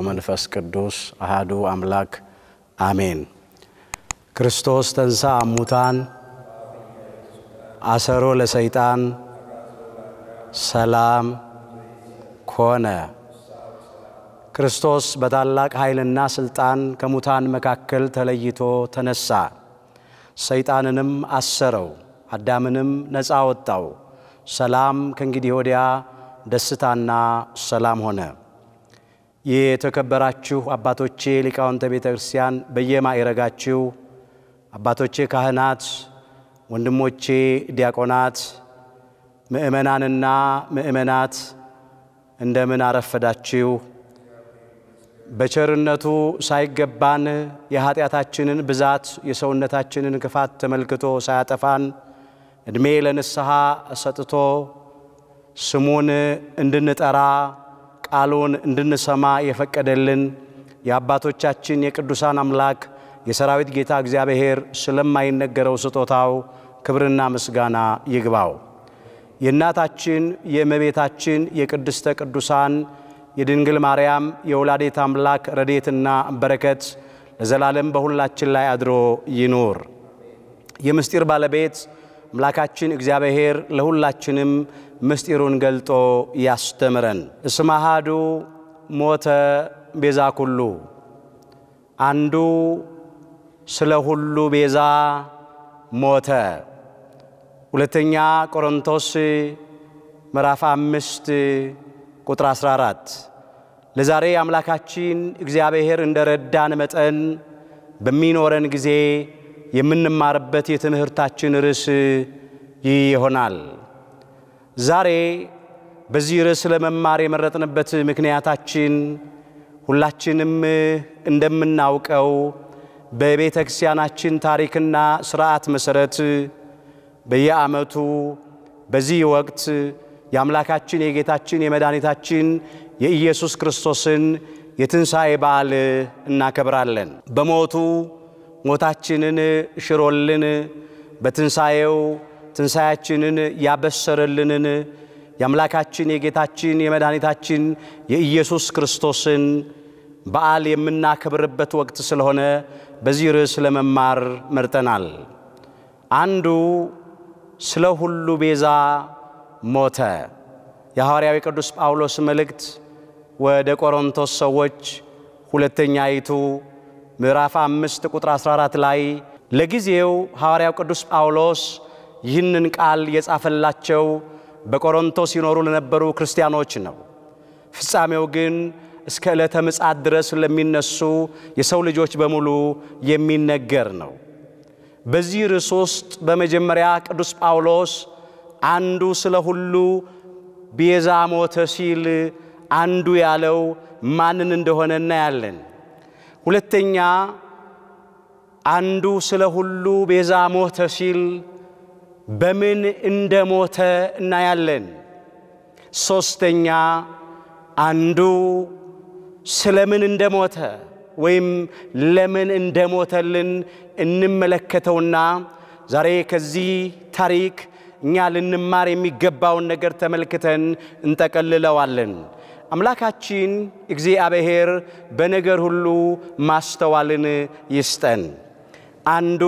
ወመንፈስ ቅዱስ አህዱ አምላክ አሜን። ክርስቶስ ተንሳ አሙታን አሰሮ ለሰይጣን ሰላም ኮነ። ክርስቶስ በታላቅ ኃይልና ሥልጣን ከሙታን መካከል ተለይቶ ተነሣ። ሰይጣንንም አሰረው፣ አዳምንም ነፃ ወጣው። ሰላም ከእንግዲህ ወዲያ ደስታና ሰላም ሆነ። የተከበራችሁ አባቶቼ ሊቃውንተ ቤተ ክርስቲያን በየማዕረጋችሁ አባቶቼ ካህናት፣ ወንድሞቼ ዲያቆናት፣ ምእመናንና ምእመናት እንደምን አረፈዳችሁ። በቸርነቱ ሳይገባን የኃጢአታችንን ብዛት የሰውነታችንን ክፋት ተመልክቶ ሳያጠፋን ዕድሜ ለንስሐ ሰጥቶ ስሙን እንድንጠራ ቃሉን እንድንሰማ የፈቀደልን የአባቶቻችን የቅዱሳን አምላክ የሰራዊት ጌታ እግዚአብሔር ስለማይነገረው ስጦታው ክብርና ምስጋና ይግባው። የእናታችን የእመቤታችን የቅድስተ ቅዱሳን የድንግል ማርያም የወላዲት አምላክ ረድኤትና በረከት ለዘላለም በሁላችን ላይ አድሮ ይኑር። የምስጢር ባለቤት አምላካችን እግዚአብሔር ለሁላችንም ምስጢሩን ገልጦ ያስተምረን። እስመ አሐዱ ሞተ ቤዛ ኩሉ፣ አንዱ ስለ ሁሉ ቤዛ ሞተ። ሁለተኛ ቆሮንቶስ ምዕራፍ አምስት ቁጥር 14 ለዛሬ አምላካችን እግዚአብሔር እንደረዳን መጠን በሚኖረን ጊዜ የምንማርበት የትምህርታችን ርዕስ ይህ ይሆናል። ዛሬ በዚህ ርዕስ ለመማር የመረጥንበት ምክንያታችን ሁላችንም እንደምናውቀው በቤተ ክርስቲያናችን ታሪክና ስርዓት መሰረት በየዓመቱ በዚህ ወቅት የአምላካችን የጌታችን የመድኃኒታችን የኢየሱስ ክርስቶስን የትንሣኤ በዓል እናከብራለን። በሞቱ ሞታችንን ሽሮልን በትንሣኤው ትንሣያችንን ያበሰረልንን የአምላካችን የጌታችን የመድኃኒታችን የኢየሱስ ክርስቶስን በዓል የምናከብርበት ወቅት ስለሆነ በዚህ ርዕስ ለመማር መርጠናል። አንዱ ስለ ሁሉ ቤዛ ሞተ። የሐዋርያው የቅዱስ ጳውሎስ መልእክት ወደ ቆሮንቶስ ሰዎች ሁለተኛ ይቱ ምዕራፍ አምስት ቁጥር 14 ላይ ለጊዜው ሐዋርያው ቅዱስ ጳውሎስ ይህንን ቃል የጻፈላቸው በቆሮንቶስ ሲኖሩ ለነበሩ ክርስቲያኖች ነው። ፍጻሜው ግን እስከ ዕለተ ምጽአት ድረስ ለሚነሱ የሰው ልጆች በሙሉ የሚነገር ነው። በዚህ ርዕስ ውስጥ በመጀመሪያ ቅዱስ ጳውሎስ አንዱ ስለ ሁሉ ቤዛ ሞተ ሲል አንዱ ያለው ማንን እንደሆነ እናያለን። ሁለተኛ አንዱ ስለ ሁሉ ቤዛ ሞተ ሲል በምን እንደሞተ እናያለን። ሶስተኛ አንዱ ስለምን እንደሞተ ወይም ለምን እንደሞተልን እንመለከተውና ዛሬ ከዚህ ታሪክ እኛ ልንማር የሚገባውን ነገር ተመልክተን እንጠቀልለዋለን። አምላካችን እግዚአብሔር በነገር ሁሉ ማስተዋልን ይስጠን። አንዱ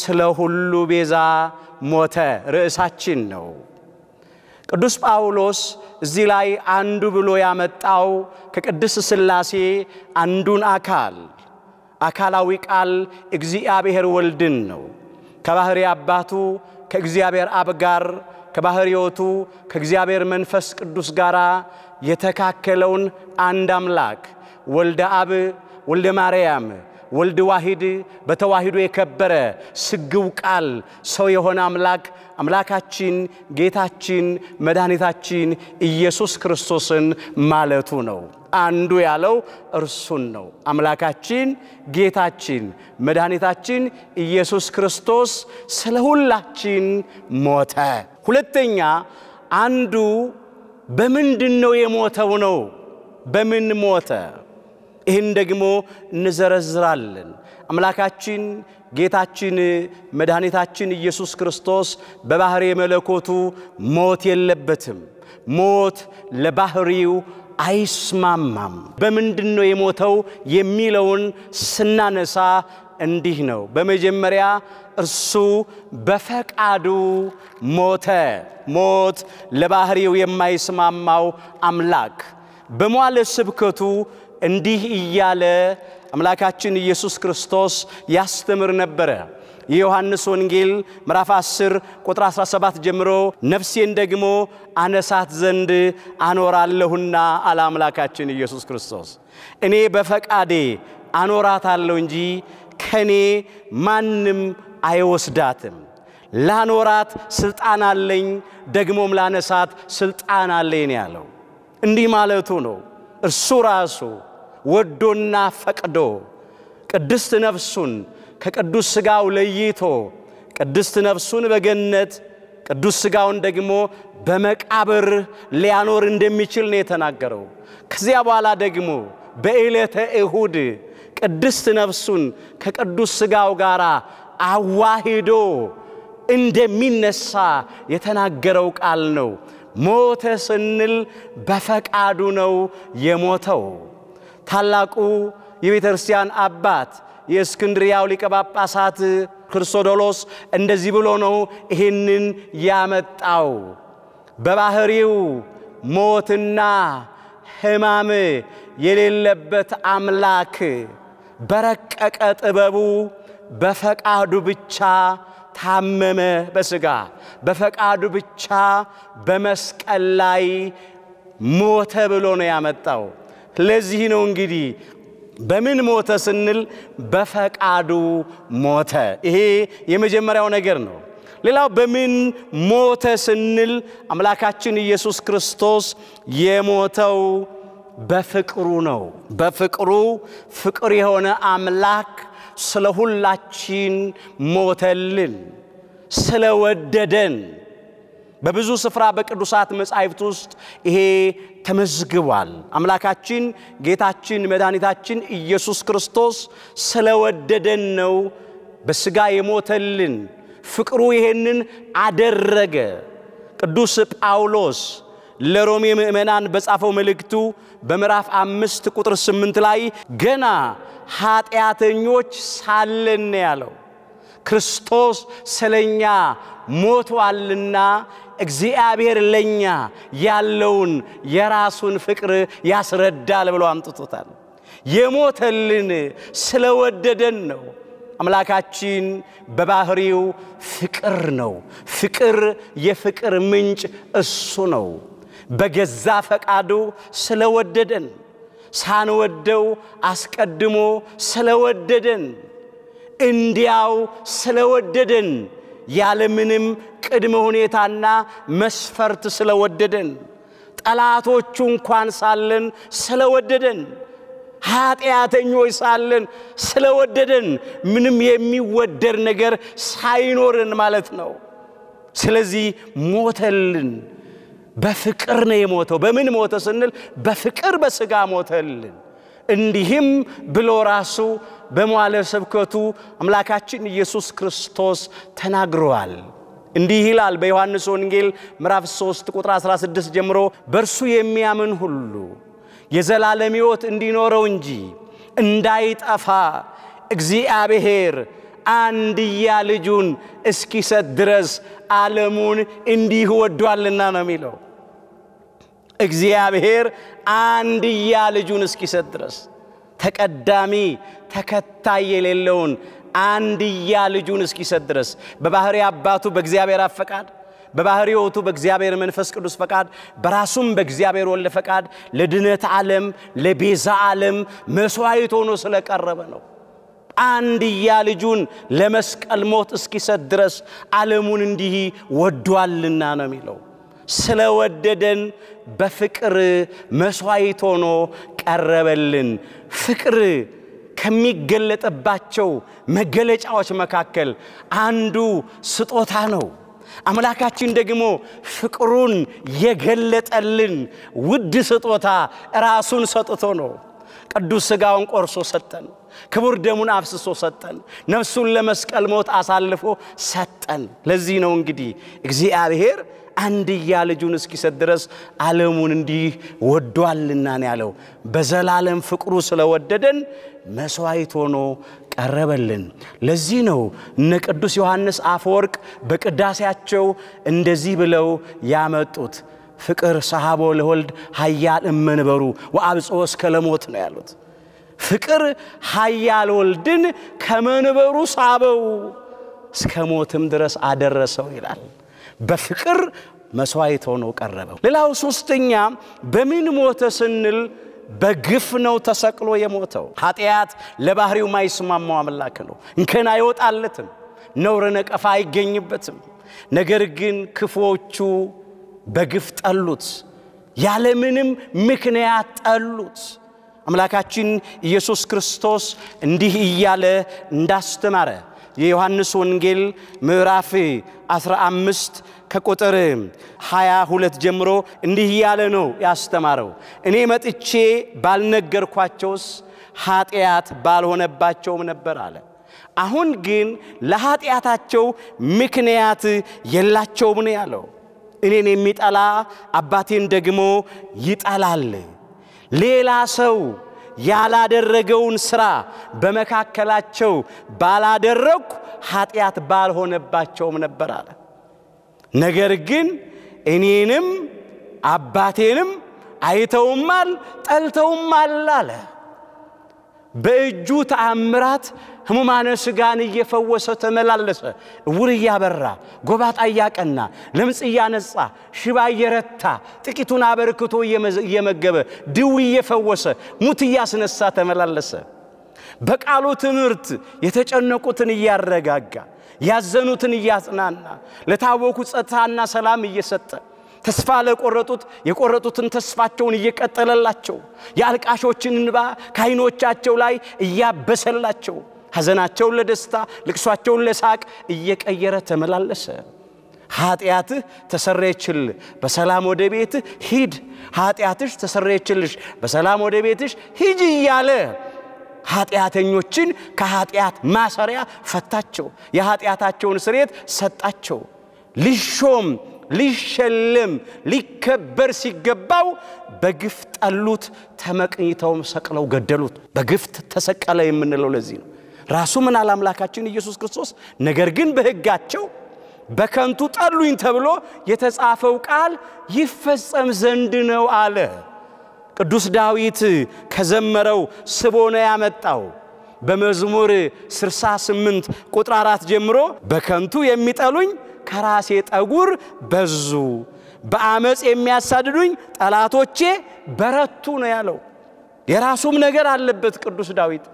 ስለ ሁሉ ቤዛ ሞተ ርዕሳችን ነው። ቅዱስ ጳውሎስ እዚህ ላይ አንዱ ብሎ ያመጣው ከቅድስት ሥላሴ አንዱን አካል አካላዊ ቃል እግዚአብሔር ወልድን ነው። ከባሕሪ አባቱ ከእግዚአብሔር አብ ጋር ከባሕርዮቱ ከእግዚአብሔር መንፈስ ቅዱስ ጋር የተካከለውን አንድ አምላክ ወልደ አብ፣ ወልደ ማርያም፣ ወልድ ዋሂድ በተዋሂዶ የከበረ ስግው ቃል ሰው የሆነ አምላክ አምላካችን ጌታችን መድኃኒታችን ኢየሱስ ክርስቶስን ማለቱ ነው። አንዱ ያለው እርሱን ነው። አምላካችን ጌታችን መድኃኒታችን ኢየሱስ ክርስቶስ ስለ ሁላችን ሞተ። ሁለተኛ አንዱ በምንድን ነው የሞተው ነው። በምን ሞተ? ይህን ደግሞ እንዘረዝራለን። አምላካችን ጌታችን መድኃኒታችን ኢየሱስ ክርስቶስ በባሕሪ መለኮቱ ሞት የለበትም። ሞት ለባሕሪው አይስማማም። በምንድን ነው የሞተው የሚለውን ስናነሳ እንዲህ ነው። በመጀመሪያ እርሱ በፈቃዱ ሞተ። ሞት ለባሕሪው የማይስማማው አምላክ በሟለ ስብከቱ እንዲህ እያለ አምላካችን ኢየሱስ ክርስቶስ ያስተምር ነበረ። የዮሐንስ ወንጌል ምዕራፍ 10 ቁጥር 17 ጀምሮ ነፍሴን ደግሞ አነሳት ዘንድ አኖራለሁና አለ አምላካችን ኢየሱስ ክርስቶስ። እኔ በፈቃዴ አኖራታለሁ እንጂ ከኔ ማንም አይወስዳትም። ላኖራት ስልጣን አለኝ፣ ደግሞም ላነሳት ስልጣን አለኝ ያለው እንዲህ ማለቱ ነው። እርሱ ራሱ ወዶና ፈቅዶ ቅድስት ነፍሱን ከቅዱስ ሥጋው ለይቶ ቅድስት ነፍሱን በገነት ቅዱስ ሥጋውን ደግሞ በመቃብር ሊያኖር እንደሚችል ነው የተናገረው። ከዚያ በኋላ ደግሞ በዕለተ እሁድ ቅድስት ነፍሱን ከቅዱስ ሥጋው ጋር አዋሂዶ እንደሚነሳ የተናገረው ቃል ነው። ሞተ ስንል በፈቃዱ ነው የሞተው። ታላቁ የቤተ ክርስቲያን አባት የእስክንድሪያው ሊቀ ጳጳሳት ክርስቶዶሎስ እንደዚህ ብሎ ነው ይህንን ያመጣው። በባህሪው ሞትና ሕማም የሌለበት አምላክ በረቀቀ ጥበቡ በፈቃዱ ብቻ ታመመ በስጋ በፈቃዱ ብቻ በመስቀል ላይ ሞተ ብሎ ነው ያመጣው። ለዚህ ነው እንግዲህ በምን ሞተ ስንል በፈቃዱ ሞተ። ይሄ የመጀመሪያው ነገር ነው። ሌላው በምን ሞተ ስንል አምላካችን ኢየሱስ ክርስቶስ የሞተው በፍቅሩ ነው። በፍቅሩ ፍቅር የሆነ አምላክ ስለ ሁላችን ሞተልን፣ ስለወደደን። በብዙ ስፍራ በቅዱሳት መጻሕፍት ውስጥ ይሄ ተመዝግቧል። አምላካችን ጌታችን መድኃኒታችን ኢየሱስ ክርስቶስ ስለወደደን ነው በሥጋ የሞተልን። ፍቅሩ ይሄንን አደረገ። ቅዱስ ጳውሎስ ለሮሜ ምእመናን በጻፈው መልእክቱ በምዕራፍ አምስት ቁጥር ስምንት ላይ ገና ኃጢአተኞች ሳለን ያለው ክርስቶስ ስለኛ ሞቷልና እግዚአብሔር ለኛ ያለውን የራሱን ፍቅር ያስረዳል ብለው አምጥቶታል። የሞተልን ስለወደደን ነው። አምላካችን በባህሪው ፍቅር ነው። ፍቅር የፍቅር ምንጭ እሱ ነው። በገዛ ፈቃዱ ስለወደደን፣ ሳንወደው አስቀድሞ ስለወደደን፣ እንዲያው ስለወደደን ያለምንም ቅድመ ሁኔታና መስፈርት ስለወደደን ጠላቶቹ እንኳን ሳለን ስለወደደን ኃጢአተኞች ሳለን ስለወደደን ምንም የሚወደድ ነገር ሳይኖርን ማለት ነው። ስለዚህ ሞተልን። በፍቅር ነው የሞተው። በምን ሞተ ስንል በፍቅር በሥጋ ሞተልን። እንዲህም ብሎ ራሱ በመዋለ ስብከቱ አምላካችን ኢየሱስ ክርስቶስ ተናግሯል እንዲህ ይላል በዮሐንስ ወንጌል ምዕራፍ 3 ቁጥር 16 ጀምሮ በእርሱ የሚያምን ሁሉ የዘላለም ሕይወት እንዲኖረው እንጂ እንዳይጠፋ እግዚአብሔር አንድያ ልጁን እስኪሰጥ ድረስ ዓለሙን እንዲህ ወዷልና ነው የሚለው። እግዚአብሔር አንድያ ልጁን እስኪሰጥ ድረስ ተቀዳሚ ተከታይ የሌለውን አንድያ ልጁን እስኪሰጥ ድረስ በባህሪ አባቱ በእግዚአብሔር አፈቃድ ፈቃድ በባህሪ ወቱ በእግዚአብሔር መንፈስ ቅዱስ ፈቃድ በራሱም በእግዚአብሔር ወለ ፈቃድ ለድነት ዓለም ለቤዛ ዓለም መስዋዕት ሆኖ ስለቀረበ ነው። አንድያ ልጁን ለመስቀል ሞት እስኪሰጥ ድረስ ዓለሙን እንዲህ ወዷልና ነው የሚለው። ስለወደደን በፍቅር መስዋዕት ሆኖ ቀረበልን። ፍቅር ከሚገለጥባቸው መገለጫዎች መካከል አንዱ ስጦታ ነው። አምላካችን ደግሞ ፍቅሩን የገለጠልን ውድ ስጦታ ራሱን ሰጥቶ ነው። ቅዱስ ሥጋውን ቆርሶ ሰጠን። ክቡር ደሙን አፍስሶ ሰጠን። ነፍሱን ለመስቀል ሞት አሳልፎ ሰጠን። ለዚህ ነው እንግዲህ እግዚአብሔር አንድያ ልጁን እስኪሰጥ ድረስ ዓለሙን እንዲህ ወዷልናን ያለው። በዘላለም ፍቅሩ ስለወደደን መስዋይት ሆኖ ቀረበልን። ለዚህ ነው እነ ቅዱስ ዮሐንስ አፈወርቅ በቅዳሴያቸው እንደዚህ ብለው ያመጡት ፍቅር ሰሃቦ ለወልድ ሀያል እመንበሩ ወአብጽኦ እስከ ለሞት ነው ያሉት። ፍቅር ሀያል ወልድን ከመንበሩ ሳበው እስከ ሞትም ድረስ አደረሰው ይላል። በፍቅር መስዋዕት ሆኖ ቀረበው። ሌላው ሶስተኛ በምን ሞተ ስንል በግፍ ነው ተሰቅሎ የሞተው። ኃጢአት ለባህሪው ማይስማማው አምላክ ነው። እንከን አይወጣለትም፣ ነውረ ነቀፋ አይገኝበትም። ነገር ግን ክፉዎቹ በግፍ ጠሉት፣ ያለምንም ምክንያት ጠሉት። አምላካችን ኢየሱስ ክርስቶስ እንዲህ እያለ እንዳስተማረ የዮሐንስ ወንጌል ምዕራፍ 15 ከቁጥር 22 ጀምሮ እንዲህ እያለ ነው ያስተማረው። እኔ መጥቼ ባልነገርኳቸውስ ኃጢአት ባልሆነባቸውም ነበር አለ። አሁን ግን ለኃጢአታቸው ምክንያት የላቸውም ነው ያለው። እኔን የሚጠላ አባቴን ደግሞ ይጠላል። ሌላ ሰው ያላደረገውን ስራ በመካከላቸው ባላደረግኩ ኃጢአት ባልሆነባቸውም ነበር አለ። ነገር ግን እኔንም አባቴንም አይተውማል፣ ጠልተውማል አለ። በእጁ ተአምራት ህሙማነ ሥጋን እየፈወሰ ተመላለሰ። እውር እያበራ፣ ጎባጣ እያቀና፣ ለምጽ እያነጻ፣ ሽባ እየረታ፣ ጥቂቱን አበርክቶ እየመገበ፣ ድው እየፈወሰ፣ ሙት እያስነሳ ተመላለሰ። በቃሉ ትምህርት የተጨነቁትን እያረጋጋ፣ ያዘኑትን እያጽናና፣ ለታወኩ ጸጥታና ሰላም እየሰጠ ተስፋ ለቆረጡት የቆረጡትን ተስፋቸውን እየቀጠለላቸው የአልቃሾችን እንባ ከዓይኖቻቸው ላይ እያበሰላቸው ሐዘናቸውን ለደስታ ልቅሷቸውን ለሳቅ እየቀየረ ተመላለሰ ኃጢአትህ ተሰረየችልህ በሰላም ወደ ቤትህ ሂድ ኃጢአትሽ ተሰረየችልሽ በሰላም ወደ ቤትሽ ሂጂ እያለ ኃጢአተኞችን ከኃጢአት ማሰሪያ ፈታቸው የኃጢአታቸውን ስሬት ሰጣቸው ሊሾም ሊሸለም ሊከበር ሲገባው በግፍ ጠሉት ተመቅኝተውም ሰቅለው ገደሉት በግፍ ተሰቀለ የምንለው ለዚህ ነው ራሱ ምናል አምላካችን ኢየሱስ ክርስቶስ ነገር ግን በህጋቸው በከንቱ ጠሉኝ ተብሎ የተጻፈው ቃል ይፈጸም ዘንድ ነው አለ። ቅዱስ ዳዊት ከዘመረው ስቦ ነው ያመጣው። በመዝሙር 68 ቁጥር 4 ጀምሮ በከንቱ የሚጠሉኝ ከራሴ ጠጉር በዙ፣ በአመፅ የሚያሳድዱኝ ጠላቶቼ በረቱ ነው ያለው። የራሱም ነገር አለበት ቅዱስ ዳዊት።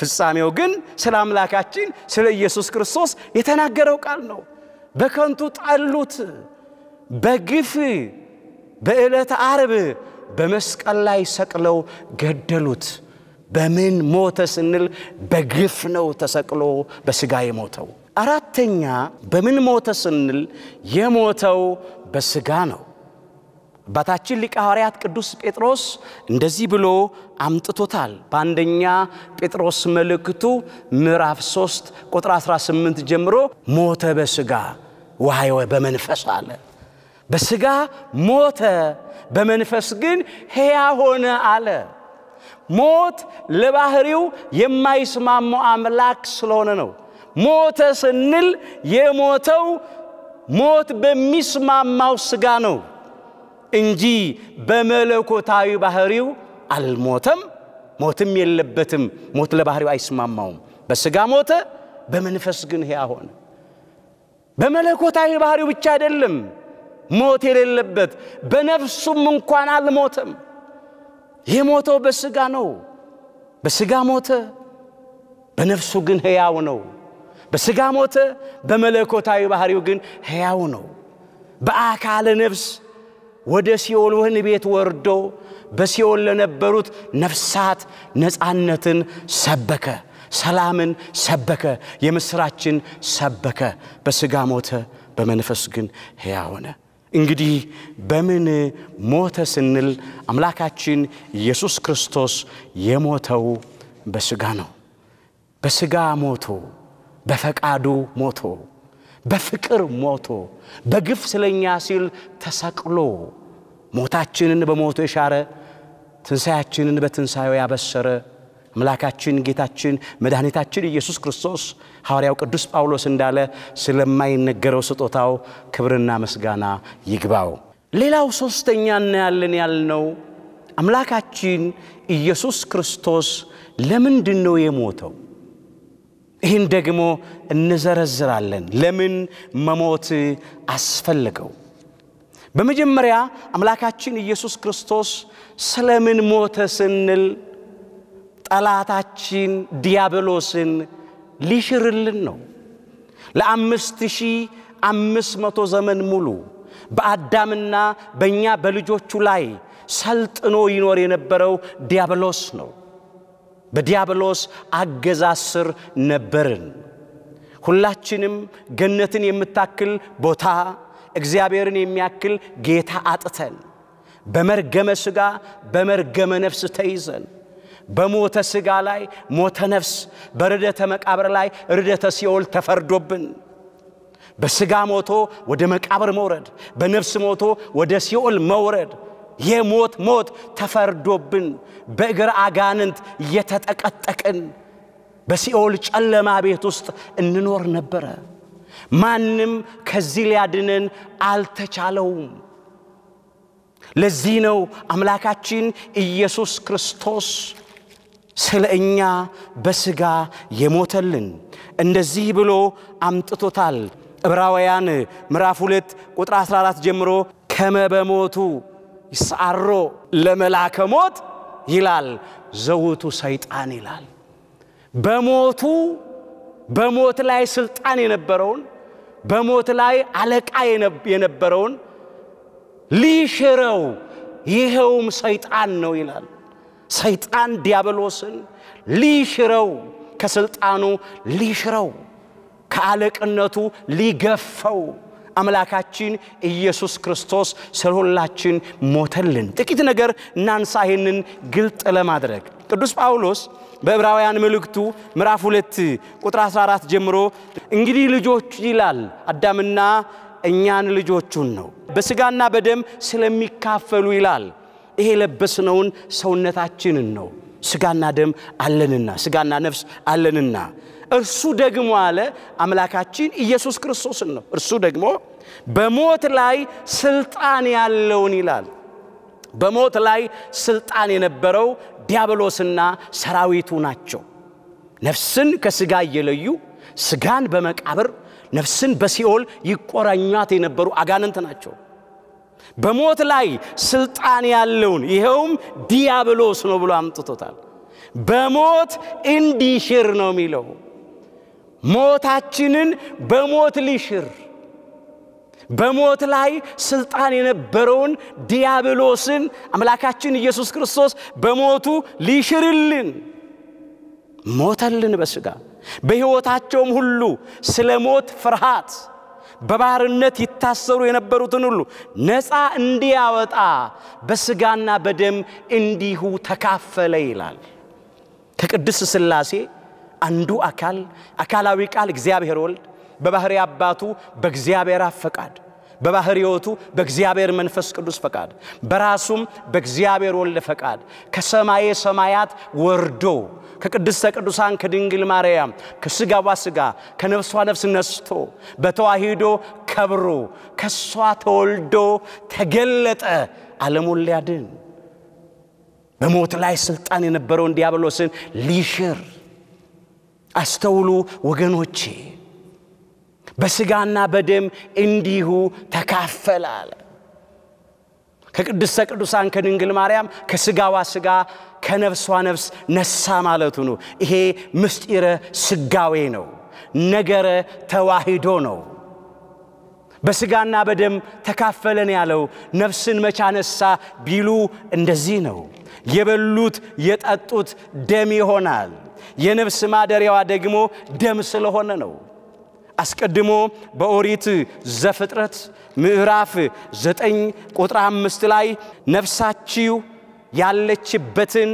ፍጻሜው ግን ስለ አምላካችን ስለ ኢየሱስ ክርስቶስ የተናገረው ቃል ነው። በከንቱ ጣሉት፣ በግፍ በዕለተ አርብ በመስቀል ላይ ሰቅለው ገደሉት። በምን ሞተ ስንል በግፍ ነው ተሰቅሎ በስጋ የሞተው። አራተኛ በምን ሞተ ስንል የሞተው በስጋ ነው። አባታችን ሊቀ ሐዋርያት ቅዱስ ጴጥሮስ እንደዚህ ብሎ አምጥቶታል። በአንደኛ ጴጥሮስ መልእክቱ ምዕራፍ 3 ቁጥር 18 ጀምሮ ሞተ በስጋ ወሐየወ በመንፈስ አለ። በስጋ ሞተ፣ በመንፈስ ግን ሕያ ሆነ አለ። ሞት ለባህሪው የማይስማማው አምላክ ስለሆነ ነው። ሞተ ስንል የሞተው ሞት በሚስማማው ስጋ ነው። እንጂ በመለኮታዊ ባህሪው አልሞተም፣ ሞትም የለበትም። ሞት ለባህሪው አይስማማውም። በስጋ ሞተ፣ በመንፈስ ግን ሕያ ሆነ። በመለኮታዊ ባህሪው ብቻ አይደለም ሞት የሌለበት፣ በነፍሱም እንኳን አልሞተም። የሞተው በስጋ ነው። በስጋ ሞተ፣ በነፍሱ ግን ሕያው ነው። በስጋ ሞተ፣ በመለኮታዊ ባህሪው ግን ሕያው ነው። በአካለ ነፍስ ወደ ሲኦል ወህኒ ቤት ወርዶ በሲኦል ለነበሩት ነፍሳት ነፃነትን ሰበከ፣ ሰላምን ሰበከ፣ የምሥራችን ሰበከ። በሥጋ ሞተ፣ በመንፈስ ግን ሕያ ሆነ። እንግዲህ በምን ሞተ ስንል አምላካችን ኢየሱስ ክርስቶስ የሞተው በሥጋ ነው። በሥጋ ሞቶ፣ በፈቃዱ ሞቶ፣ በፍቅር ሞቶ፣ በግፍ ስለኛ ሲል ተሰቅሎ ሞታችንን በሞቱ የሻረ ትንሣያችንን በትንሣኤው ያበሰረ አምላካችን ጌታችን መድኃኒታችን ኢየሱስ ክርስቶስ ሐዋርያው ቅዱስ ጳውሎስ እንዳለ ስለማይነገረው ስጦታው ክብርና መስጋና ይግባው። ሌላው ሦስተኛ እናያለን ያልነው አምላካችን ኢየሱስ ክርስቶስ ለምንድን ነው የሞተው? ይህን ደግሞ እንዘረዝራለን። ለምን መሞት አስፈልገው? በመጀመሪያ አምላካችን ኢየሱስ ክርስቶስ ስለምን ሞተ ስንል ጠላታችን ዲያብሎስን ሊሽርልን ነው። ለአምስት ሺህ አምስት መቶ ዘመን ሙሉ በአዳምና በእኛ በልጆቹ ላይ ሰልጥኖ ይኖር የነበረው ዲያብሎስ ነው። በዲያብሎስ አገዛዝ ስር ነበርን። ሁላችንም ገነትን የምታክል ቦታ እግዚአብሔርን የሚያክል ጌታ አጥተን በመርገመ ሥጋ በመርገመ ነፍስ ተይዘን በሞተ ሥጋ ላይ ሞተ ነፍስ፣ በርደተ መቃብር ላይ ርደተ ሲኦል ተፈርዶብን በሥጋ ሞቶ ወደ መቃብር መውረድ፣ በነፍስ ሞቶ ወደ ሲኦል መውረድ የሞት ሞት ተፈርዶብን በእግር አጋንንት እየተጠቀጠቅን በሲኦል ጨለማ ቤት ውስጥ እንኖር ነበረ። ማንም ከዚህ ሊያድንን አልተቻለውም። ለዚህ ነው አምላካችን ኢየሱስ ክርስቶስ ስለ እኛ በሥጋ የሞተልን። እንደዚህ ብሎ አምጥቶታል። ዕብራውያን ምዕራፍ 2 ቁጥር 14 ጀምሮ ከመበሞቱ ይሳሮ ለመላከ ሞት ይላል ዘውቱ ሰይጣን ይላል። በሞቱ በሞት ላይ ስልጣን የነበረውን በሞት ላይ አለቃ የነበረውን ሊሽረው ይኸውም ሰይጣን ነው ይላል። ሰይጣን ዲያብሎስን ሊሽረው፣ ከስልጣኑ ሊሽረው፣ ከአለቅነቱ ሊገፈው አምላካችን ኢየሱስ ክርስቶስ ስለሁላችን ሞተልን። ጥቂት ነገር እናንሳ ይህንን ግልጥ ለማድረግ ቅዱስ ጳውሎስ በዕብራውያን መልእክቱ ምዕራፍ 2 ቁጥር 14 ጀምሮ እንግዲህ ልጆች ይላል አዳምና እኛን ልጆቹን ነው በስጋና በደም ስለሚካፈሉ ይላል። ይሄ የለበስነውን ሰውነታችንን ነው። ስጋና ደም አለንና ስጋና ነፍስ አለንና እርሱ ደግሞ አለ አምላካችን ኢየሱስ ክርስቶስን ነው። እርሱ ደግሞ በሞት ላይ ስልጣን ያለውን ይላል። በሞት ላይ ስልጣን የነበረው ዲያብሎስና ሰራዊቱ ናቸው። ነፍስን ከስጋ እየለዩ ስጋን በመቃብር ነፍስን በሲኦል ይቆራኛት የነበሩ አጋንንት ናቸው። በሞት ላይ ስልጣን ያለውን ይኸውም ዲያብሎስ ነው ብሎ አምጥቶታል። በሞት እንዲሽር ነው የሚለው ሞታችንን በሞት ሊሽር በሞት ላይ ስልጣን የነበረውን ዲያብሎስን አምላካችን ኢየሱስ ክርስቶስ በሞቱ ሊሽርልን ሞተልን በስጋ በሕይወታቸውም ሁሉ ስለ ሞት ፍርሃት በባርነት ይታሰሩ የነበሩትን ሁሉ ነፃ እንዲያወጣ በስጋና በደም እንዲሁ ተካፈለ ይላል። ከቅድስት ስላሴ አንዱ አካል አካላዊ ቃል እግዚአብሔር ወልድ በባህሪ አባቱ በእግዚአብሔር አብ ፈቃድ በባህር ሕይወቱ በእግዚአብሔር መንፈስ ቅዱስ ፈቃድ በራሱም በእግዚአብሔር ወልድ ፈቃድ ከሰማየ ሰማያት ወርዶ ከቅድስተ ቅዱሳን ከድንግል ማርያም ከስጋዋ ስጋ ከነፍሷ ነፍስ ነስቶ በተዋሂዶ ከብሮ ከሷ ተወልዶ ተገለጠ ዓለሙን ሊያድን በሞት ላይ ስልጣን የነበረውን ዲያብሎስን ሊሽር አስተውሉ ወገኖቼ በስጋና በደም እንዲሁ ተካፈለ አለ። ከቅድስተ ቅዱሳን ከድንግል ማርያም ከስጋዋ ስጋ ከነፍሷ ነፍስ ነሳ ማለቱ ነው። ይሄ ምስጢረ ስጋዌ ነው፣ ነገረ ተዋሂዶ ነው። በስጋና በደም ተካፈለን ያለው ነፍስን መቻ ነሳ ቢሉ እንደዚህ ነው። የበሉት የጠጡት ደም ይሆናል። የነፍስ ማደሪያዋ ደግሞ ደም ስለሆነ ነው። አስቀድሞ በኦሪት ዘፍጥረት ምዕራፍ ዘጠኝ ቁጥር አምስት ላይ ነፍሳችሁ ያለችበትን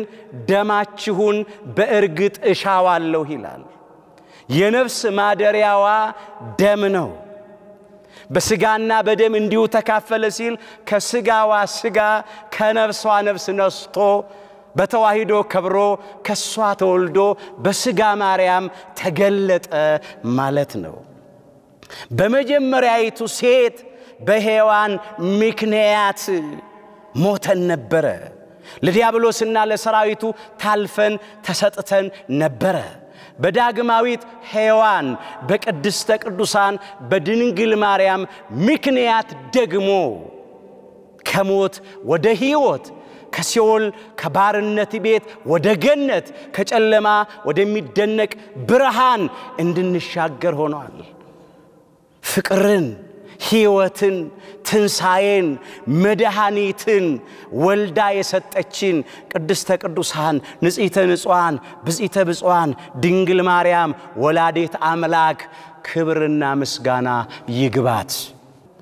ደማችሁን በእርግጥ እሻዋለሁ ይላል። የነፍስ ማደሪያዋ ደም ነው። በስጋና በደም እንዲሁ ተካፈለ ሲል ከስጋዋ ስጋ ከነፍሷ ነፍስ ነስቶ በተዋሂዶ ከብሮ ከእሷ ተወልዶ በስጋ ማርያም ተገለጠ ማለት ነው። በመጀመሪያይቱ ሴት በሔዋን ምክንያት ሞተን ነበረ። ለዲያብሎስና ለሰራዊቱ ታልፈን ተሰጥተን ነበረ። በዳግማዊት ሔዋን በቅድስተ ቅዱሳን በድንግል ማርያም ምክንያት ደግሞ ከሞት ወደ ሕይወት ከሲኦል ከባርነት ቤት ወደ ገነት ከጨለማ ወደሚደነቅ ብርሃን እንድንሻገር ሆኗል። ፍቅርን፣ ሕይወትን፣ ትንሣኤን፣ መድኃኒትን ወልዳ የሰጠችን ቅድስተ ቅዱሳን ንጽሕተ ንጹሐን ብጽሕተ ብፁዓን ድንግል ማርያም ወላዴት አምላክ ክብርና ምስጋና ይግባት።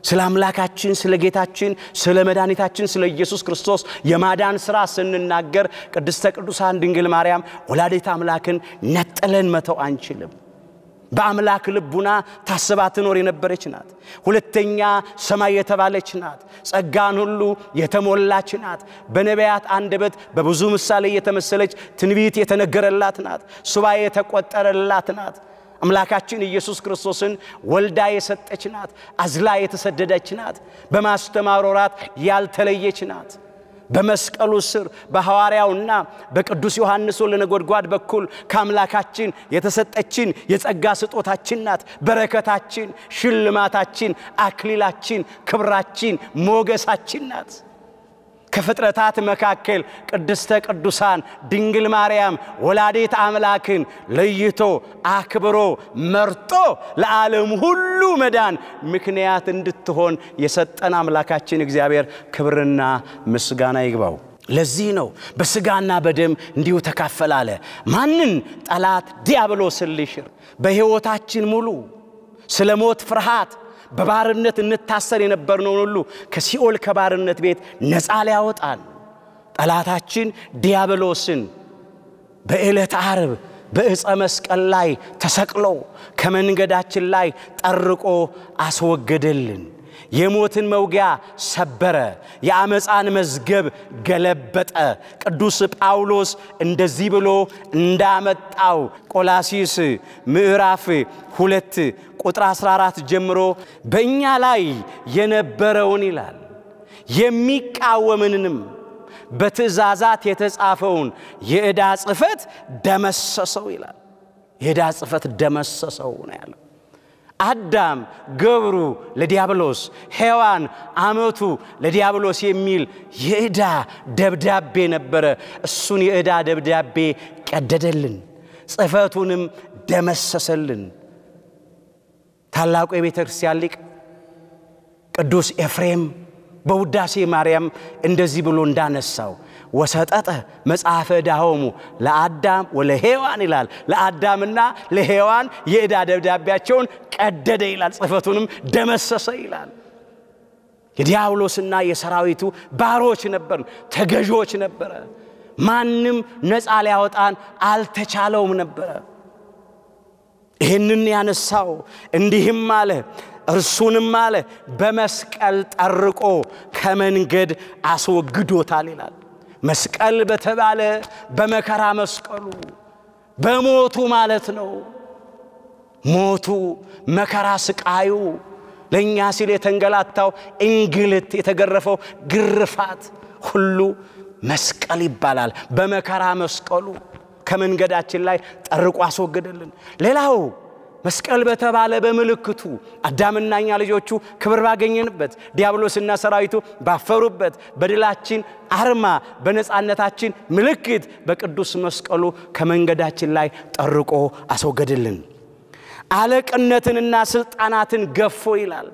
ስለ አምላካችን ስለ ጌታችን ስለ መድኃኒታችን ስለ ኢየሱስ ክርስቶስ የማዳን ሥራ ስንናገር ቅድስተ ቅዱሳን ድንግል ማርያም ወላዴት አምላክን ነጥለን መተው አንችልም። በአምላክ ልቡና ታስባ ትኖር የነበረች ናት። ሁለተኛ ሰማይ የተባለች ናት። ጸጋን ሁሉ የተሞላች ናት። በነቢያት አንደበት በብዙ ምሳሌ የተመሰለች ትንቢት የተነገረላት ናት። ሱባ የተቆጠረላት ናት። አምላካችን ኢየሱስ ክርስቶስን ወልዳ የሰጠች ናት። አዝላ የተሰደደች ናት። በማስተማር ወራት ያልተለየች ናት። በመስቀሉ ስር በሐዋርያውና በቅዱስ ዮሐንስ ለነጎድጓድ በኩል ከአምላካችን የተሰጠችን የጸጋ ስጦታችን ናት። በረከታችን፣ ሽልማታችን፣ አክሊላችን፣ ክብራችን፣ ሞገሳችን ናት። ከፍጥረታት መካከል ቅድስተ ቅዱሳን ድንግል ማርያም ወላዴት አምላክን ለይቶ አክብሮ መርጦ ለዓለም ሁሉ መዳን ምክንያት እንድትሆን የሰጠን አምላካችን እግዚአብሔር ክብርና ምስጋና ይግባው። ለዚህ ነው በስጋና በደም እንዲሁ ተካፈል አለ። ማንን? ጠላት ዲያብሎስን ሊሽር በሕይወታችን ሙሉ ስለ ሞት ፍርሃት በባርነት እንታሰር የነበርነውን ሁሉ ከሲኦል ከባርነት ቤት ነፃ ሊያወጣን ጠላታችን ዲያብሎስን በእለት አርብ በዕፀ መስቀል ላይ ተሰቅሎ ከመንገዳችን ላይ ጠርቆ አስወገደልን። የሞትን መውጊያ ሰበረ፣ የአመፃን መዝገብ ገለበጠ። ቅዱስ ጳውሎስ እንደዚህ ብሎ እንዳመጣው ቆላሲስ ምዕራፍ ሁለት ቁጥር 14 ጀምሮ በእኛ ላይ የነበረውን ይላል የሚቃወምንንም በትእዛዛት የተጻፈውን የዕዳ ጽፈት ደመሰሰው ይላል። የዕዳ ጽፈት ደመሰሰው ነው ያለው። አዳም ገብሩ ለዲያብሎስ፣ ሔዋን አመቱ ለዲያብሎስ የሚል የዕዳ ደብዳቤ ነበረ። እሱን የዕዳ ደብዳቤ ቀደደልን፣ ጽሕፈቱንም ደመሰሰልን። ታላቁ የቤተ ክርስቲያን ሊቅ ቅዱስ ኤፍሬም በውዳሴ ማርያም እንደዚህ ብሎ እንዳነሳው ወሰጠጠ መጽሐፈ ዕዳሆሙ ለአዳም ወለሔዋን ይላል። ለአዳምና ለሔዋን የዕዳ ደብዳቤያቸውን ቀደደ ይላል፣ ጽሕፈቱንም ደመሰሰ ይላል። የዲያብሎስና የሰራዊቱ ባሮች ነበር፣ ተገዢዎች ነበረ። ማንም ነፃ ሊያወጣን አልተቻለውም ነበረ። ይህንን ያነሳው እንዲህም አለ እርሱንም አለ በመስቀል ጠርቆ ከመንገድ አስወግዶታል ይላል። መስቀል በተባለ በመከራ መስቀሉ በሞቱ ማለት ነው። ሞቱ፣ መከራ፣ ስቃዩ ለእኛ ሲል የተንገላታው እንግልት፣ የተገረፈው ግርፋት ሁሉ መስቀል ይባላል። በመከራ መስቀሉ ከመንገዳችን ላይ ጠርቆ አስወግደልን ሌላው መስቀል በተባለ በምልክቱ አዳምና እኛ ልጆቹ ክብር ባገኘንበት፣ ዲያብሎስና ሰራዊቱ ባፈሩበት፣ በድላችን አርማ፣ በነፃነታችን ምልክት በቅዱስ መስቀሉ ከመንገዳችን ላይ ጠርቆ አስወገድልን። አለቅነትንና ስልጣናትን ገፎ ይላል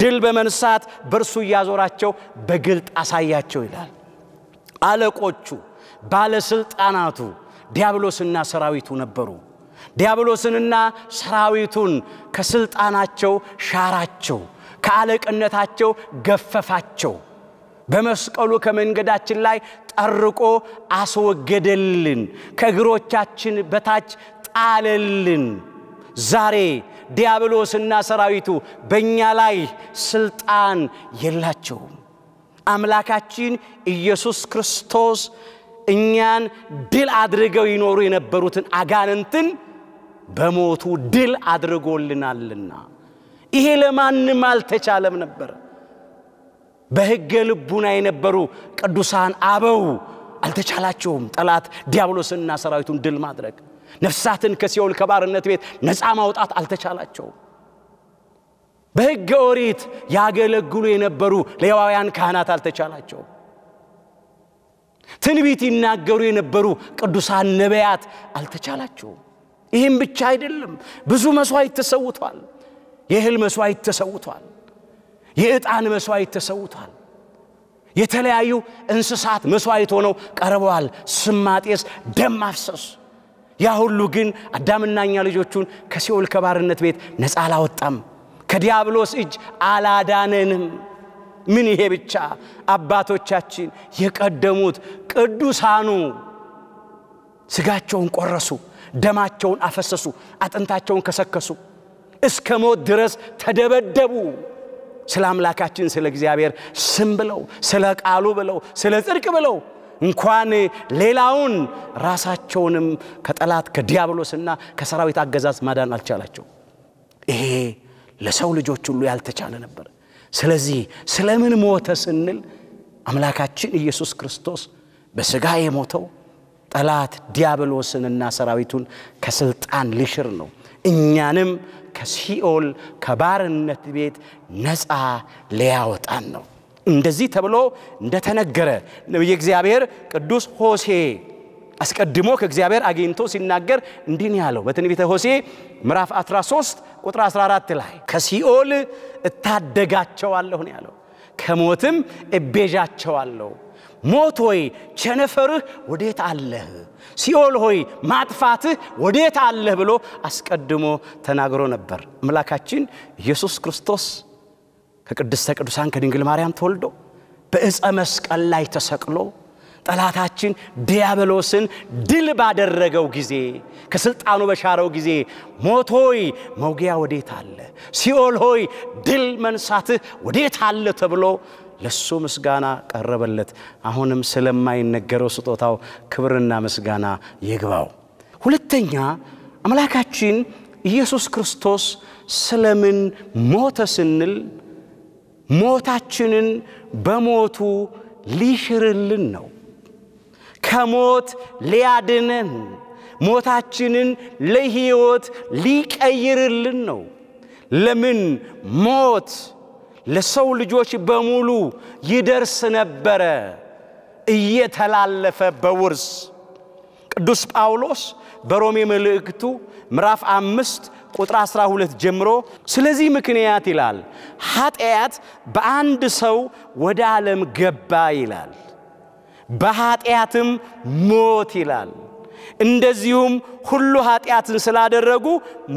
ድል በመንሳት በእርሱ እያዞራቸው በግልጥ አሳያቸው ይላል። አለቆቹ ባለስልጣናቱ ዲያብሎስና ሰራዊቱ ነበሩ። ዲያብሎስንና ሰራዊቱን ከስልጣናቸው ሻራቸው፣ ከአለቅነታቸው ገፈፋቸው። በመስቀሉ ከመንገዳችን ላይ ጠርቆ አስወገደልን፣ ከእግሮቻችን በታች ጣለልን። ዛሬ ዲያብሎስና ሰራዊቱ በእኛ ላይ ስልጣን የላቸውም። አምላካችን ኢየሱስ ክርስቶስ እኛን ድል አድርገው ይኖሩ የነበሩትን አጋንንትን በሞቱ ድል አድርጎልናልና። ይሄ ለማንም አልተቻለም ነበር። በሕገ ልቡና የነበሩ ቅዱሳን አበው አልተቻላቸውም ጠላት ዲያብሎስንና ሰራዊቱን ድል ማድረግ፣ ነፍሳትን ከሲኦል ከባርነት ቤት ነፃ ማውጣት አልተቻላቸውም። በሕገ ኦሪት ያገለግሉ የነበሩ ሌዋውያን ካህናት አልተቻላቸውም። ትንቢት ይናገሩ የነበሩ ቅዱሳን ነቢያት አልተቻላቸውም። ይህም ብቻ አይደለም፣ ብዙ መስዋዕት ተሰውቷል። የእህል መስዋዕት ተሰውቷል። የዕጣን መስዋዕት ተሰውቷል። የተለያዩ እንስሳት መስዋዕት ሆነው ቀርበዋል። ስማጤስ ማጤስ፣ ደም አፍሰስ ያ ሁሉ ግን አዳምናኛ ልጆቹን ከሲኦል ከባርነት ቤት ነፃ አላወጣም። ከዲያብሎስ እጅ አላዳነንም። ምን ይሄ ብቻ? አባቶቻችን የቀደሙት ቅዱሳኑ ስጋቸውን ቆረሱ። ደማቸውን አፈሰሱ፣ አጥንታቸውን ከሰከሱ፣ እስከ ሞት ድረስ ተደበደቡ። ስለ አምላካችን ስለ እግዚአብሔር ስም ብለው ስለ ቃሉ ብለው ስለ ጽድቅ ብለው እንኳን ሌላውን ራሳቸውንም ከጠላት ከዲያብሎስና ከሰራዊት አገዛዝ ማዳን አልቻላቸው። ይሄ ለሰው ልጆች ሁሉ ያልተቻለ ነበር። ስለዚህ ስለምን ሞተ ስንል አምላካችን ኢየሱስ ክርስቶስ በሥጋ የሞተው ጠላት ዲያብሎስንና ሰራዊቱን ከስልጣን ሊሽር ነው። እኛንም ከሲኦል ከባርነት ቤት ነፃ ሊያወጣን ነው። እንደዚህ ተብሎ እንደተነገረ ነቢየ እግዚአብሔር ቅዱስ ሆሴ አስቀድሞ ከእግዚአብሔር አግኝቶ ሲናገር እንዲህ ያለው በትንቢተ ሆሴ ምዕራፍ 13 ቁጥር 14 ላይ ከሲኦል እታደጋቸዋለሁ ነው ያለው፣ ከሞትም እቤዣቸዋለሁ ሞት ሆይ ቸነፈርህ ወዴት አለህ? ሲኦል ሆይ ማጥፋትህ ወዴት አለህ? ብሎ አስቀድሞ ተናግሮ ነበር። አምላካችን ኢየሱስ ክርስቶስ ከቅድስተ ቅዱሳን ከድንግል ማርያም ተወልዶ በእጸ መስቀል ላይ ተሰቅሎ ጠላታችን ዲያብሎስን ድል ባደረገው ጊዜ ከስልጣኑ በሻረው ጊዜ ሞት ሆይ መውጊያ ወዴት አለ? ሲኦል ሆይ ድል መንሳትህ ወዴት አለ? ተብሎ ለሱ ምስጋና ቀረበለት። አሁንም ስለማይነገረው ስጦታው ክብርና ምስጋና ይግባው። ሁለተኛ አምላካችን ኢየሱስ ክርስቶስ ስለምን ሞተ ስንል ሞታችንን በሞቱ ሊሽርልን ነው። ከሞት ሊያድነን፣ ሞታችንን ለሕይወት ሊቀይርልን ነው። ለምን ሞት ለሰው ልጆች በሙሉ ይደርስ ነበረ እየተላለፈ በውርስ ቅዱስ ጳውሎስ በሮሜ መልእክቱ ምዕራፍ አምስት ቁጥር 12 ጀምሮ ስለዚህ ምክንያት ይላል ኃጢአት በአንድ ሰው ወደ ዓለም ገባ ይላል በኃጢአትም ሞት ይላል እንደዚሁም ሁሉ ኃጢአትን ስላደረጉ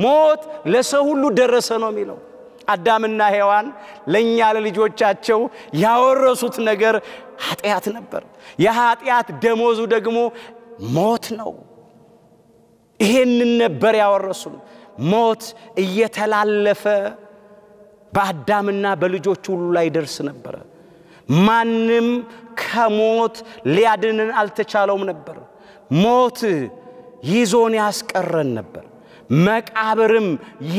ሞት ለሰው ሁሉ ደረሰ ነው የሚለው አዳምና ሔዋን ለእኛ ለልጆቻቸው ያወረሱት ነገር ኃጢአት ነበር። የኃጢአት ደሞዙ ደግሞ ሞት ነው። ይሄንን ነበር ያወረሱን። ሞት እየተላለፈ በአዳምና በልጆች ሁሉ ላይ ደርስ ነበረ። ማንም ከሞት ሊያድንን አልተቻለውም ነበር። ሞት ይዞን ያስቀረን ነበር። መቃብርም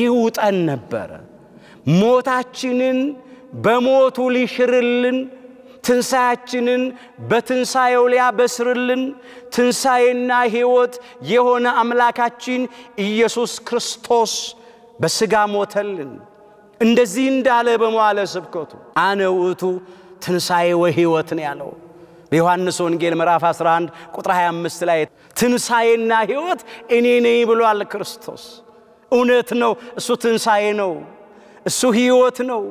ይውጠን ነበረ። ሞታችንን በሞቱ ሊሽርልን ትንሣያችንን በትንሣኤው ሊያበስርልን ትንሣኤና ሕይወት የሆነ አምላካችን ኢየሱስ ክርስቶስ በሥጋ ሞተልን። እንደዚህ እንዳለ በመዋለ ስብከቱ አነ ውእቱ ትንሣኤ ወሕይወት ነው ያለው በዮሐንስ ወንጌል ምዕራፍ 11 ቁጥር 25 ላይ ትንሣኤና ሕይወት እኔ ነኝ ብሏል ክርስቶስ። እውነት ነው፣ እሱ ትንሣኤ ነው። እሱ ህይወት ነው።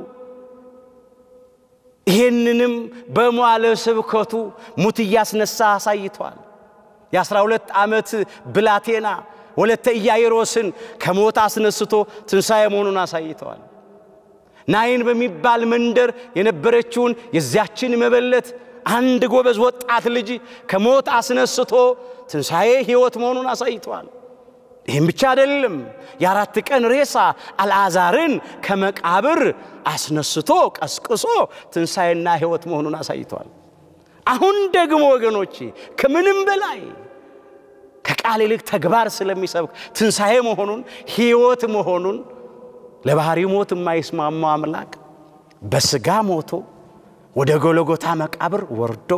ይህንንም በሟለ ስብከቱ ሙት እያስነሳ አሳይቷል። የአስራ ሁለት ዓመት ብላቴና ወለተ ኢያይሮስን ከሞት አስነስቶ ትንሣኤ መሆኑን አሳይተዋል። ናይን በሚባል መንደር የነበረችውን የዚያችን መበለት አንድ ጎበዝ ወጣት ልጅ ከሞት አስነስቶ ትንሣኤ ሕይወት መሆኑን አሳይተዋል። ይህም ብቻ አይደለም። የአራት ቀን ሬሳ አልአዛርን ከመቃብር አስነስቶ ቀስቅሶ ትንሣኤና ሕይወት መሆኑን አሳይቷል። አሁን ደግሞ ወገኖቼ ከምንም በላይ ከቃል ይልቅ ተግባር ስለሚሰብክ ትንሣኤ መሆኑን ሕይወት መሆኑን ለባህሪ ሞት የማይስማማው አምላክ በስጋ ሞቶ ወደ ጎለጎታ መቃብር ወርዶ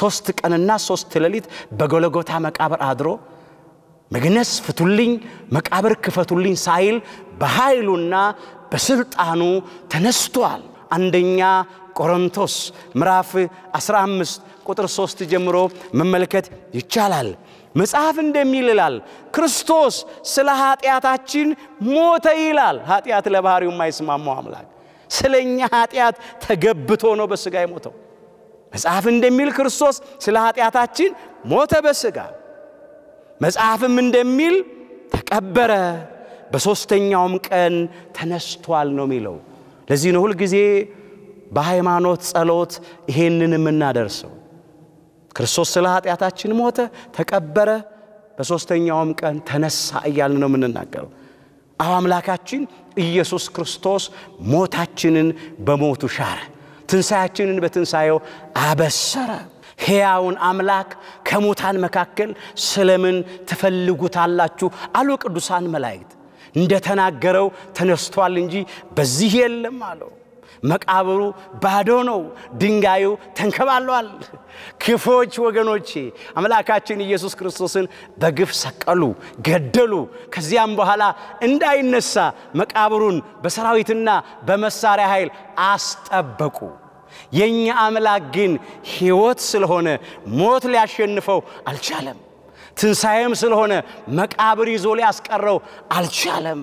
ሶስት ቀንና ሦስት ሌሊት በጎለጎታ መቃብር አድሮ መግነስ ፍቱልኝ፣ መቃብር ክፈቱልኝ ሳይል በኃይሉና በስልጣኑ ተነስቷል። አንደኛ ቆሮንቶስ ምዕራፍ 15 ቁጥር 3 ጀምሮ መመልከት ይቻላል። መጽሐፍ እንደሚል ይላል ክርስቶስ ስለ ኃጢአታችን ሞተ ይላል። ኃጢአት ለባህሪው የማይስማማው አምላክ ስለ እኛ ኃጢአት ተገብቶ ነው በሥጋ የሞተው። መጽሐፍ እንደሚል ክርስቶስ ስለ ኃጢአታችን ሞተ በሥጋ መጽሐፍም እንደሚል ተቀበረ፣ በሦስተኛውም ቀን ተነስቷል ነው የሚለው። ለዚህ ነው ሁልጊዜ በሃይማኖት ጸሎት ይሄንን የምናደርሰው። ክርስቶስ ስለ ኃጢአታችን ሞተ፣ ተቀበረ፣ በሦስተኛውም ቀን ተነሳ እያልን ነው የምንናገረው። አሁ አምላካችን ኢየሱስ ክርስቶስ ሞታችንን በሞቱ ሻረ፣ ትንሣያችንን በትንሣኤው አበሰረ። ሕያውን አምላክ ከሙታን መካከል ስለምን ትፈልጉታላችሁ አሉ ቅዱሳን መላእክት። እንደተናገረው ተነስቷል እንጂ በዚህ የለም አለው። መቃብሩ ባዶ ነው፣ ድንጋዩ ተንከባሏል። ክፎች ወገኖቼ አምላካችን ኢየሱስ ክርስቶስን በግፍ ሰቀሉ፣ ገደሉ። ከዚያም በኋላ እንዳይነሳ መቃብሩን በሰራዊትና በመሳሪያ ኃይል አስጠበቁ። የእኛ አምላክ ግን ሕይወት ስለሆነ ሞት ሊያሸንፈው አልቻለም። ትንሣኤም ስለሆነ መቃብር ይዞ ሊያስቀረው አልቻለም።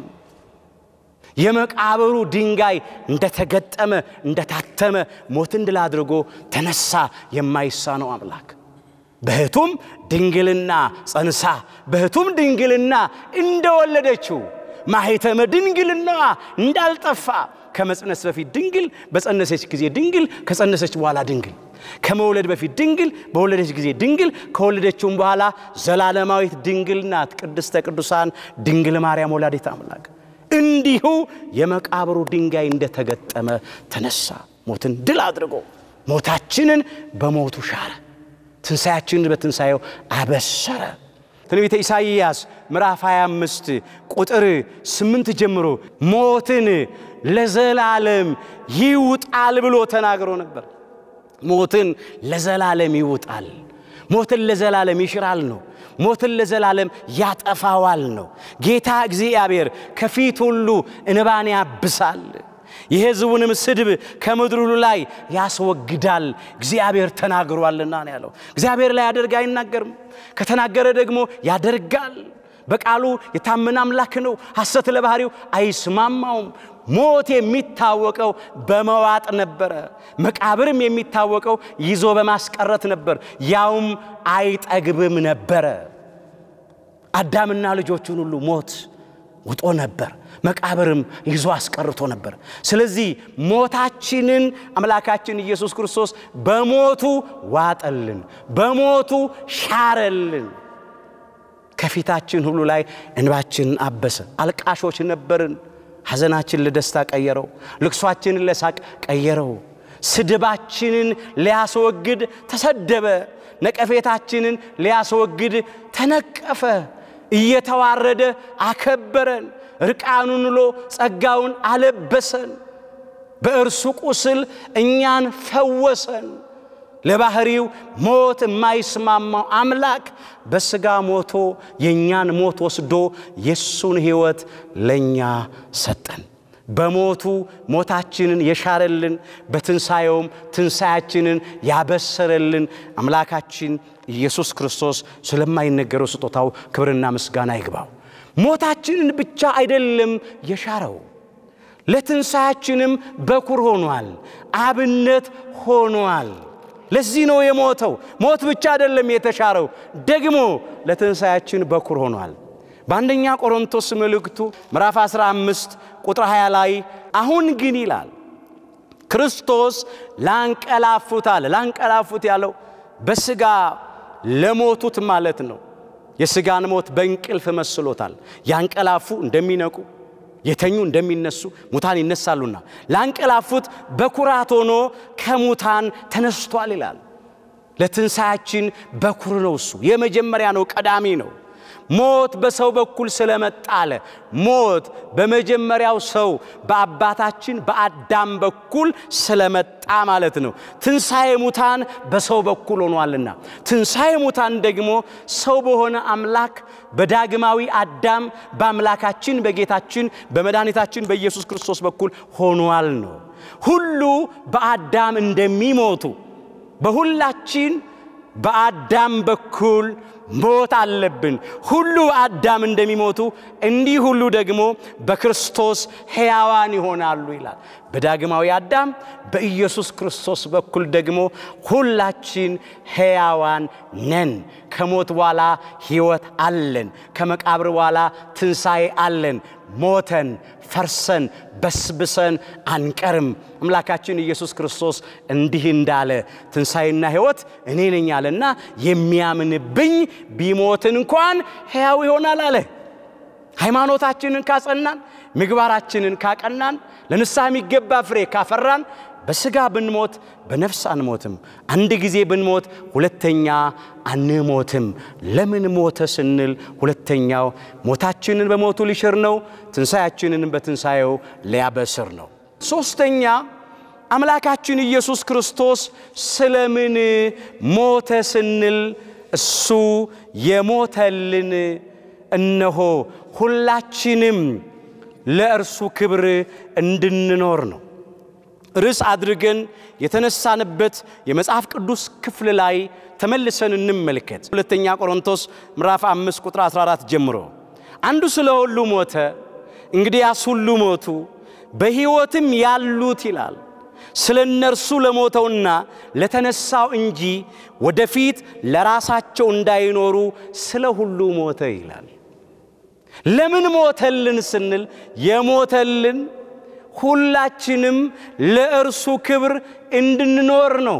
የመቃብሩ ድንጋይ እንደተገጠመ እንደታተመ ሞትን ድል አድርጎ ተነሳ። የማይሳነው አምላክ በህቱም ድንግልና ጸንሳ በህቱም ድንግልና እንደወለደችው ማኅተመ ድንግልናዋ እንዳልጠፋ ከመጽነስ በፊት ድንግል፣ በጸነሰች ጊዜ ድንግል፣ ከጸነሰች በኋላ ድንግል፣ ከመውለድ በፊት ድንግል፣ በወለደች ጊዜ ድንግል፣ ከወለደችውም በኋላ ዘላለማዊት ድንግል ናት ቅድስተ ቅዱሳን ድንግል ማርያም ወላዲት አምላክ። እንዲሁ የመቃብሩ ድንጋይ እንደተገጠመ ተነሳ፣ ሞትን ድል አድርጎ ሞታችንን በሞቱ ሻረ፣ ትንሣያችንን በትንሣኤው አበሰረ። ትንቢተ ኢሳይያስ ምዕራፍ 25 ቁጥር 8 ጀምሮ ሞትን ለዘላለም ይውጣል ብሎ ተናግሮ ነበር። ሞትን ለዘላለም ይውጣል፣ ሞትን ለዘላለም ይሽራል ነው ሞትን ለዘላለም ያጠፋዋል ነው። ጌታ እግዚአብሔር ከፊት ሁሉ እንባን ያብሳል። የህዝቡንም ስድብ ከምድር ሁሉ ላይ ያስወግዳል እግዚአብሔር ተናግሯልና ነው ያለው። እግዚአብሔር ላይ ያደርግ አይናገርም፣ ከተናገረ ደግሞ ያደርጋል። በቃሉ የታመነ አምላክ ነው። ሐሰት ለባህሪው አይስማማውም። ሞት የሚታወቀው በመዋጥ ነበረ። መቃብርም የሚታወቀው ይዞ በማስቀረት ነበር፣ ያውም አይጠግብም ነበረ። አዳምና ልጆቹን ሁሉ ሞት ውጦ ነበር። መቃብርም ይዞ አስቀርቶ ነበር። ስለዚህ ሞታችንን አምላካችን ኢየሱስ ክርስቶስ በሞቱ ዋጠልን፣ በሞቱ ሻረልን። ከፊታችን ሁሉ ላይ እንባችንን አበሰ። አልቃሾች ነበርን፣ ሐዘናችን ለደስታ ቀየረው፣ ልቅሷችንን ለሳቅ ቀየረው። ስድባችንን ሊያስወግድ ተሰደበ። ነቀፌታችንን ሊያስወግድ ተነቀፈ። እየተዋረደ አከበረን። ርቃኑን ውሎ ጸጋውን አለበሰን። በእርሱ ቁስል እኛን ፈወሰን። ለባህሪው ሞት የማይስማማው አምላክ በሥጋ ሞቶ የእኛን ሞት ወስዶ የእሱን ሕይወት ለእኛ ሰጠን። በሞቱ ሞታችንን የሻረልን፣ በትንሣኤውም ትንሣያችንን ያበሰረልን አምላካችን ኢየሱስ ክርስቶስ ስለማይነገረው ስጦታው ክብርና ምስጋና ይግባው። ሞታችንን ብቻ አይደለም የሻረው ለትንሣያችንም በኩር ሆኗል፣ አብነት ሆኗል። ለዚህ ነው የሞተው። ሞት ብቻ አይደለም የተሻረው፣ ደግሞ ለትንሣያችን በኩር ሆኗል። በአንደኛ ቆሮንቶስ መልእክቱ ምዕራፍ 15 ቁጥር 20 ላይ አሁን ግን ይላል ክርስቶስ ላንቀላፉት አለ። ላንቀላፉት ያለው በሥጋ ለሞቱት ማለት ነው። የሥጋን ሞት በእንቅልፍ መስሎታል። ያንቀላፉ እንደሚነቁ የተኙ እንደሚነሱ ሙታን ይነሳሉና ላንቀላፉት በኩራት ሆኖ ከሙታን ተነስቷል ይላል። ለትንሣያችን በኩር ነው እሱ። የመጀመሪያ ነው፣ ቀዳሚ ነው። ሞት በሰው በኩል ስለመጣ አለ። ሞት በመጀመሪያው ሰው በአባታችን በአዳም በኩል ስለመጣ ማለት ነው። ትንሣኤ ሙታን በሰው በኩል ሆኗልና፣ ትንሣኤ ሙታን ደግሞ ሰው በሆነ አምላክ በዳግማዊ አዳም በአምላካችን በጌታችን በመድኃኒታችን በኢየሱስ ክርስቶስ በኩል ሆኗል ነው። ሁሉ በአዳም እንደሚሞቱ በሁላችን በአዳም በኩል ሞት አለብን። ሁሉ አዳም እንደሚሞቱ እንዲህ ሁሉ ደግሞ በክርስቶስ ሕያዋን ይሆናሉ ይላል። በዳግማዊ አዳም በኢየሱስ ክርስቶስ በኩል ደግሞ ሁላችን ሕያዋን ነን። ከሞት በኋላ ሕይወት አለን። ከመቃብር በኋላ ትንሣኤ አለን። ሞተን ፈርሰን በስብሰን አንቀርም። አምላካችን ኢየሱስ ክርስቶስ እንዲህ እንዳለ ትንሣኤና ሕይወት እኔ ነኝ አለና የሚያምንብኝ ቢሞትን እንኳን ሕያው ይሆናል አለ። ሃይማኖታችንን ካጸናን፣ ምግባራችንን ካቀናን፣ ለንስሐ የሚገባ ፍሬ ካፈራን በስጋ ብንሞት በነፍስ አንሞትም። አንድ ጊዜ ብንሞት ሁለተኛ አንሞትም። ለምን ሞተ ስንል ሁለተኛው ሞታችንን በሞቱ ሊሽር ነው፣ ትንሣያችንን በትንሣኤው ሊያበስር ነው። ሦስተኛ አምላካችን ኢየሱስ ክርስቶስ ስለምን ሞተ ስንል እሱ የሞተልን እነሆ ሁላችንም ለእርሱ ክብር እንድንኖር ነው። ርዕስ አድርገን የተነሳንበት የመጽሐፍ ቅዱስ ክፍል ላይ ተመልሰን እንመልከት። ሁለተኛ ቆሮንቶስ ምዕራፍ 5 ቁጥር 14 ጀምሮ አንዱ ስለ ሁሉ ሞተ፣ እንግዲያስ ሁሉ ሞቱ፣ በሕይወትም ያሉት ይላል ስለ እነርሱ ለሞተውና ለተነሳው እንጂ ወደፊት ለራሳቸው እንዳይኖሩ ስለ ሁሉ ሞተ ይላል። ለምን ሞተልን ስንል የሞተልን ሁላችንም ለእርሱ ክብር እንድንኖር ነው።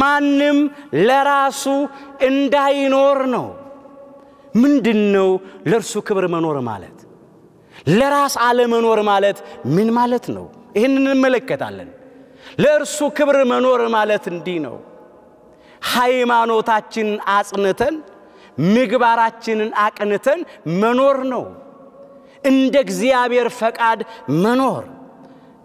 ማንም ለራሱ እንዳይኖር ነው። ምንድን ነው ለእርሱ ክብር መኖር ማለት? ለራስ አለመኖር ማለት ምን ማለት ነው? ይህን እንመለከታለን። ለእርሱ ክብር መኖር ማለት እንዲህ ነው። ሃይማኖታችንን አጽንተን ምግባራችንን አቅንተን መኖር ነው። እንደ እግዚአብሔር ፈቃድ መኖር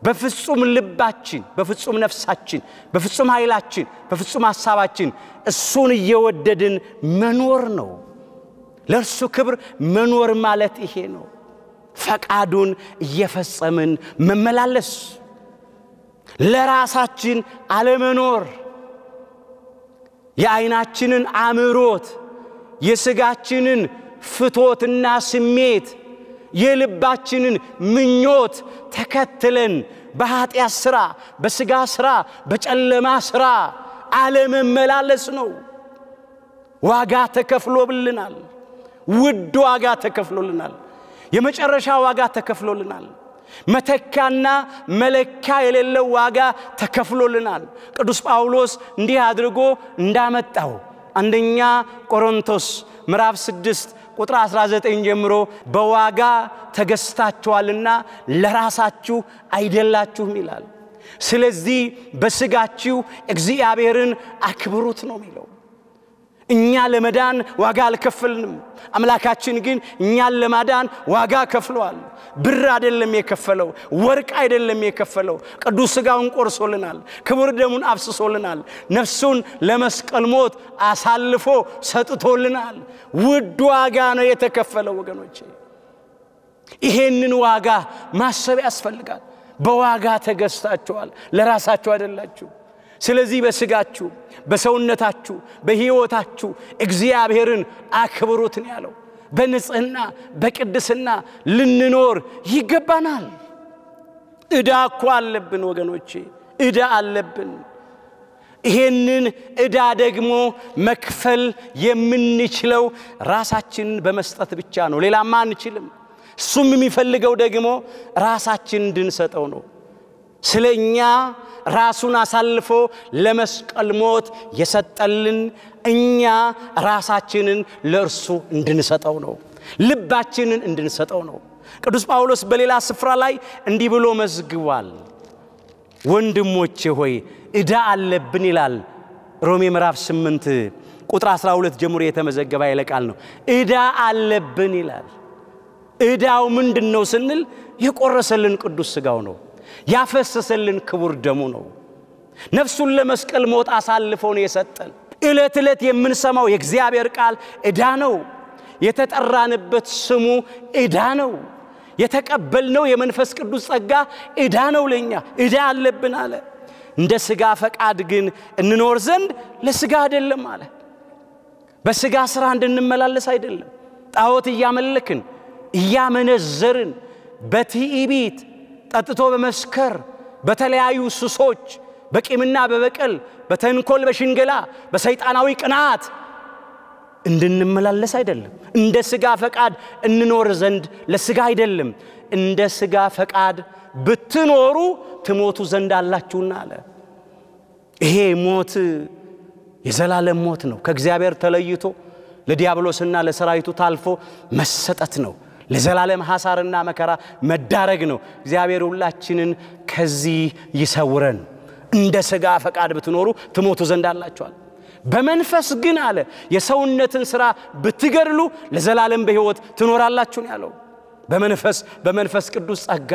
በፍጹም ልባችን፣ በፍጹም ነፍሳችን፣ በፍጹም ኃይላችን፣ በፍጹም ሐሳባችን እሱን እየወደድን መኖር ነው። ለእርሱ ክብር መኖር ማለት ይሄ ነው። ፈቃዱን እየፈጸምን መመላለስ፣ ለራሳችን አለመኖር፣ የዓይናችንን አምሮት፣ የሥጋችንን ፍቶትና ስሜት የልባችንን ምኞት ተከትለን በኃጢአት ሥራ፣ በሥጋ ሥራ፣ በጨለማ ሥራ አለመመላለስ ነው። ዋጋ ተከፍሎብልናል። ውድ ዋጋ ተከፍሎልናል። የመጨረሻ ዋጋ ተከፍሎልናል። መተካና መለኪያ የሌለው ዋጋ ተከፍሎልናል። ቅዱስ ጳውሎስ እንዲህ አድርጎ እንዳመጣው አንደኛ ቆሮንቶስ ምዕራፍ ስድስት ቁጥር 19 ጀምሮ በዋጋ ተገዝታችኋልና ለራሳችሁ አይደላችሁም ይላል። ስለዚህ በስጋችሁ እግዚአብሔርን አክብሩት ነው የሚለው። እኛ ለመዳን ዋጋ አልከፈልንም። አምላካችን ግን እኛን ለማዳን ዋጋ ከፍሏል። ብር አይደለም የከፈለው፣ ወርቅ አይደለም የከፈለው። ቅዱስ ሥጋውን ቆርሶልናል፣ ክቡር ደሙን አፍስሶልናል፣ ነፍሱን ለመስቀል ሞት አሳልፎ ሰጥቶልናል። ውድ ዋጋ ነው የተከፈለው ወገኖቼ። ይሄንን ዋጋ ማሰብ ያስፈልጋል። በዋጋ ተገዝታችኋል፣ ለራሳችሁ አይደላችሁ። ስለዚህ በስጋችሁ በሰውነታችሁ በሕይወታችሁ እግዚአብሔርን አክብሩት ነው ያለው። በንጽህና በቅድስና ልንኖር ይገባናል። ዕዳ እኮ አለብን ወገኖቼ፣ ዕዳ አለብን። ይሄንን ዕዳ ደግሞ መክፈል የምንችለው ራሳችንን በመስጠት ብቻ ነው። ሌላማ አንችልም። እሱም የሚፈልገው ደግሞ ራሳችን እንድንሰጠው ነው። ስለ እኛ ራሱን አሳልፎ ለመስቀል ሞት የሰጠልን እኛ ራሳችንን ለእርሱ እንድንሰጠው ነው። ልባችንን እንድንሰጠው ነው። ቅዱስ ጳውሎስ በሌላ ስፍራ ላይ እንዲህ ብሎ መዝግቧል። ወንድሞቼ ሆይ ዕዳ አለብን ይላል። ሮሜ ምዕራፍ 8 ቁጥር 12 ጀምሮ የተመዘገበ ኃይለ ቃል ነው። ዕዳ አለብን ይላል። ዕዳው ምንድን ነው ስንል የቆረሰልን ቅዱስ ሥጋው ነው። ያፈሰሰልን ክቡር ደሙ ነው። ነፍሱን ለመስቀል ሞት አሳልፎ ነው የሰጠን። ዕለት ዕለት የምንሰማው የእግዚአብሔር ቃል ዕዳ ነው። የተጠራንበት ስሙ ዕዳ ነው። የተቀበልነው የመንፈስ ቅዱስ ጸጋ ዕዳ ነው። ለእኛ ዕዳ አለብን አለ። እንደ ሥጋ ፈቃድ ግን እንኖር ዘንድ ለሥጋ አይደለም አለ። በሥጋ ሥራ እንድንመላለስ አይደለም። ጣዖት እያመለክን እያመነዘርን በትዕቢት ጠጥቶ በመስከር በተለያዩ ሱሶች በቂምና በበቀል በተንኮል በሽንገላ በሰይጣናዊ ቅናት እንድንመላለስ አይደለም። እንደ ስጋ ፈቃድ እንኖር ዘንድ ለስጋ አይደለም። እንደ ስጋ ፈቃድ ብትኖሩ ትሞቱ ዘንድ አላችሁና አለ። ይሄ ሞት የዘላለም ሞት ነው። ከእግዚአብሔር ተለይቶ ለዲያብሎስና ለሰራዊቱ ታልፎ መሰጠት ነው። ለዘላለም ሐሳርና መከራ መዳረግ ነው። እግዚአብሔር ሁላችንን ከዚህ ይሰውረን። እንደ ሥጋ ፈቃድ ብትኖሩ ትሞቱ ዘንድ አላችኋል። በመንፈስ ግን አለ የሰውነትን ሥራ ብትገድሉ ለዘላለም በሕይወት ትኖራላችሁን ያለው በመንፈስ በመንፈስ ቅዱስ ጸጋ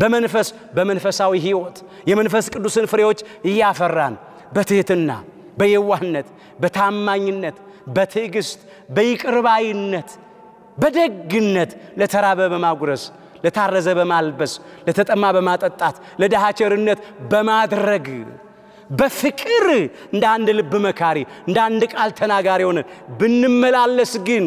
በመንፈስ በመንፈሳዊ ሕይወት የመንፈስ ቅዱስን ፍሬዎች እያፈራን በትሕትና በየዋህነት በታማኝነት በትዕግሥት በይቅርባይነት በደግነት ለተራበ በማጉረስ፣ ለታረዘ በማልበስ፣ ለተጠማ በማጠጣት፣ ለደሃቸርነት ቸርነት በማድረግ በፍቅር እንደ አንድ ልብ መካሪ እንደ አንድ ቃል ተናጋሪ ሆነን ብንመላለስ ግን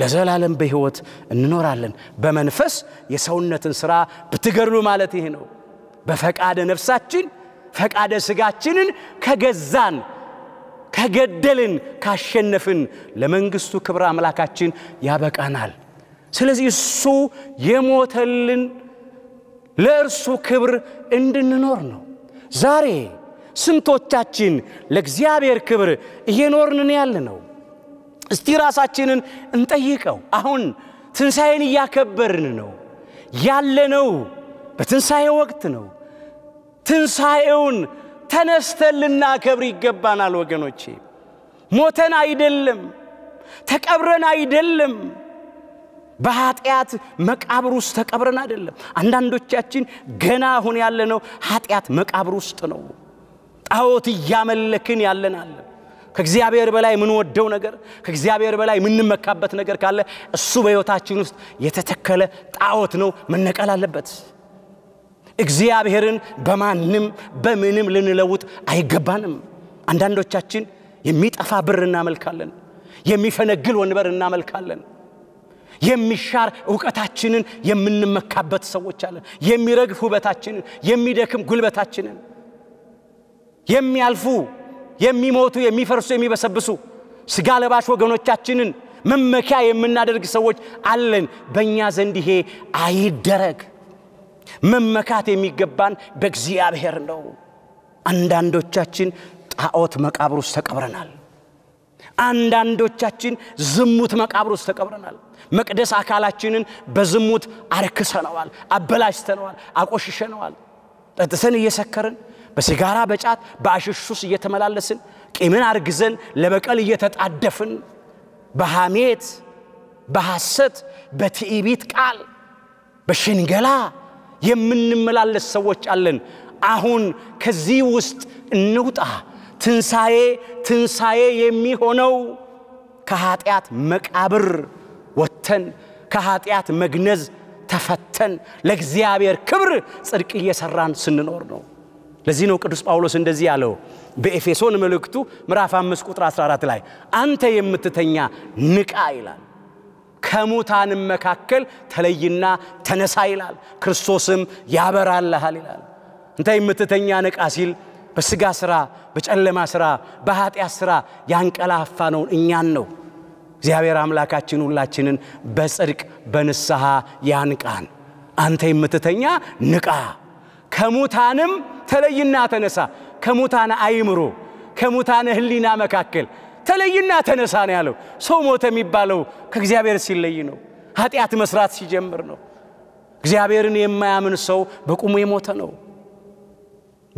ለዘላለም በሕይወት እንኖራለን። በመንፈስ የሰውነትን ሥራ ብትገድሉ ማለት ይሄ ነው። በፈቃደ ነፍሳችን ፈቃደ ሥጋችንን ከገዛን ከገደልን ካሸነፍን ለመንግስቱ ክብር አምላካችን ያበቃናል። ስለዚህ እሱ የሞተልን ለእርሱ ክብር እንድንኖር ነው። ዛሬ ስንቶቻችን ለእግዚአብሔር ክብር እየኖርንን ያለ ነው? እስቲ ራሳችንን እንጠይቀው። አሁን ትንሣኤን እያከበርን ነው ያለነው። በትንሣኤ ወቅት ነው። ትንሣኤውን ተነስተን ልናከብር ይገባናል ወገኖቼ። ሞተን አይደለም፣ ተቀብረን አይደለም፣ በኃጢአት መቃብር ውስጥ ተቀብረን አይደለም። አንዳንዶቻችን ገና አሁን ያለነው ኃጢአት መቃብር ውስጥ ነው። ጣዖት እያመለክን ያለናለን። ከእግዚአብሔር በላይ የምንወደው ነገር ከእግዚአብሔር በላይ የምንመካበት ነገር ካለ እሱ በሕይወታችን ውስጥ የተተከለ ጣዖት ነው፣ መነቀል አለበት። እግዚአብሔርን በማንም በምንም ልንለውጥ አይገባንም። አንዳንዶቻችን የሚጠፋ ብር እናመልካለን፣ የሚፈነግል ወንበር እናመልካለን። የሚሻር እውቀታችንን የምንመካበት ሰዎች አለን። የሚረግፍ ውበታችንን፣ የሚደክም ጉልበታችንን፣ የሚያልፉ የሚሞቱ የሚፈርሱ የሚበሰብሱ ስጋ ለባሽ ወገኖቻችንን መመኪያ የምናደርግ ሰዎች አለን። በእኛ ዘንድ ይሄ አይደረግ። መመካት የሚገባን በእግዚአብሔር ነው። አንዳንዶቻችን ጣዖት መቃብር ውስጥ ተቀብረናል። አንዳንዶቻችን ዝሙት መቃብር ውስጥ ተቀብረናል። መቅደስ አካላችንን በዝሙት አርክሰነዋል፣ አበላሽተነዋል፣ አቆሽሸነዋል። ጠጥተን እየሰከርን በሲጋራ በጫት በአሽሹስ እየተመላለስን ቂምን አርግዘን ለበቀል እየተጣደፍን በሐሜት በሐሰት በትዕቢት ቃል በሽንገላ የምንመላለስ ሰዎች አለን። አሁን ከዚህ ውስጥ እንውጣ። ትንሣኤ ትንሣኤ የሚሆነው ከኃጢአት መቃብር ወጥተን ከኃጢአት መግነዝ ተፈተን ለእግዚአብሔር ክብር ጽድቅ እየሰራን ስንኖር ነው። ለዚህ ነው ቅዱስ ጳውሎስ እንደዚህ ያለው በኤፌሶን መልእክቱ ምዕራፍ 5 ቁጥር 14 ላይ አንተ የምትተኛ ንቃ ይላል። ከሙታንም መካከል ተለይና ተነሳ ይላል። ክርስቶስም ያበራልሃል ይላል። እንተ የምትተኛ ንቃ ሲል በስጋ ሥራ፣ በጨለማ ሥራ፣ በኃጢአት ሥራ ያንቀላፋ ነው እኛን ነው። እግዚአብሔር አምላካችን ሁላችንን በጽድቅ በንስሐ ያንቃን። አንተ የምትተኛ ንቃ፣ ከሙታንም ተለይና ተነሳ። ከሙታን አይምሮ ከሙታን ህሊና መካከል ተለይና ተነሳ ነው ያለው። ሰው ሞተ የሚባለው ከእግዚአብሔር ሲለይ ነው። ኃጢአት መስራት ሲጀምር ነው። እግዚአብሔርን የማያምን ሰው በቁሙ የሞተ ነው።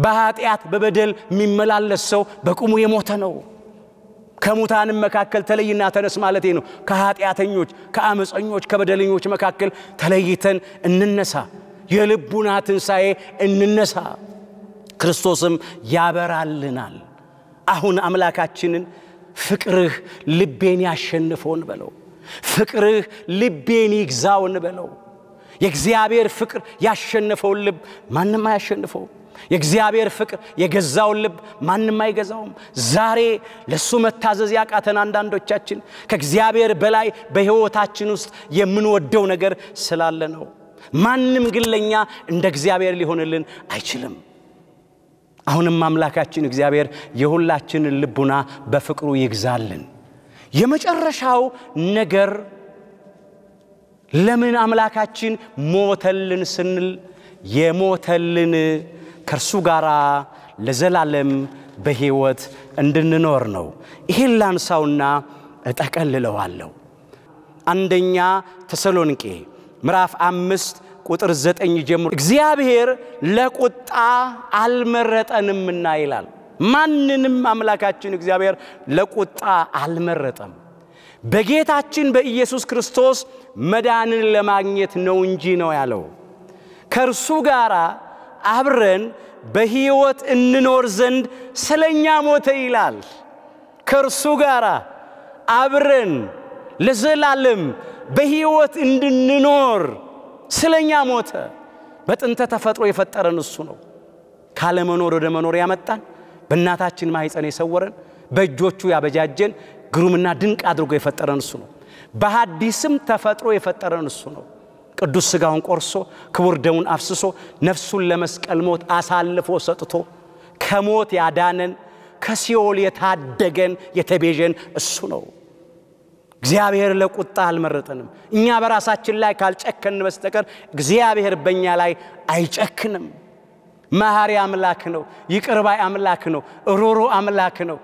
በኃጢአት በበደል የሚመላለስ ሰው በቁሙ የሞተ ነው። ከሙታንም መካከል ተለይና ተነስ ማለቴ ነው። ከኃጢአተኞች፣ ከአመፀኞች፣ ከበደለኞች መካከል ተለይተን እንነሳ። የልቡና ትንሣኤ እንነሳ። ክርስቶስም ያበራልናል። አሁን አምላካችንን ፍቅርህ ልቤን ያሸንፈውን በለው። ፍቅርህ ልቤን ይግዛው እንበለው። የእግዚአብሔር ፍቅር ያሸነፈውን ልብ ማንም አያሸንፈው የእግዚአብሔር ፍቅር የገዛውን ልብ ማንም አይገዛውም። ዛሬ ለእሱ መታዘዝ ያቃተን አንዳንዶቻችን ከእግዚአብሔር በላይ በሕይወታችን ውስጥ የምንወደው ነገር ስላለ ነው። ማንም ግን ለእኛ እንደ እግዚአብሔር ሊሆንልን አይችልም። አሁንም አምላካችን እግዚአብሔር የሁላችንን ልቡና በፍቅሩ ይግዛልን። የመጨረሻው ነገር ለምን አምላካችን ሞተልን ስንል የሞተልን ከእርሱ ጋር ለዘላለም በሕይወት እንድንኖር ነው። ይህን ላንሳውና እጠቀልለዋለሁ። አንደኛ ተሰሎንቄ ምዕራፍ አምስት ቁጥር ዘጠኝ ጀምሮ እግዚአብሔር ለቁጣ አልመረጠንምና ይላል። ማንንም አምላካችን እግዚአብሔር ለቁጣ አልመረጠም። በጌታችን በኢየሱስ ክርስቶስ መዳንን ለማግኘት ነው እንጂ ነው ያለው። ከእርሱ ጋር አብረን በሕይወት እንኖር ዘንድ ስለኛ ሞተ ይላል። ከእርሱ ጋር አብረን ለዘላለም በሕይወት እንድንኖር ስለኛ ሞተ። በጥንተ ተፈጥሮ የፈጠረን እሱ ነው። ካለመኖር ወደ መኖር ያመጣን በእናታችን ማኅፀን የሰወረን በእጆቹ ያበጃጀን ግሩምና ድንቅ አድርጎ የፈጠረን እሱ ነው። በሀዲስም ተፈጥሮ የፈጠረን እሱ ነው። ቅዱስ ስጋውን ቆርሶ ክቡር ደሙን አፍስሶ ነፍሱን ለመስቀል ሞት አሳልፎ ሰጥቶ ከሞት ያዳነን ከሲኦል የታደገን የተቤዠን እሱ ነው። እግዚአብሔር ለቁጣ አልመረጠንም። እኛ በራሳችን ላይ ካልጨከን በስተቀር እግዚአብሔር በእኛ ላይ አይጨክንም። መሐሪ አምላክ ነው፣ ይቅርባይ አምላክ ነው፣ ሩሩ አምላክ ነው።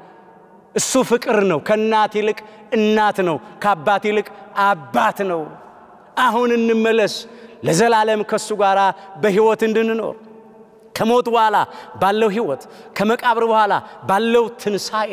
እሱ ፍቅር ነው። ከእናት ይልቅ እናት ነው። ከአባት ይልቅ አባት ነው። አሁን እንመለስ፣ ለዘላለም ከእሱ ጋር በሕይወት እንድንኖር ከሞት በኋላ ባለው ሕይወት ከመቃብር በኋላ ባለው ትንሣኤ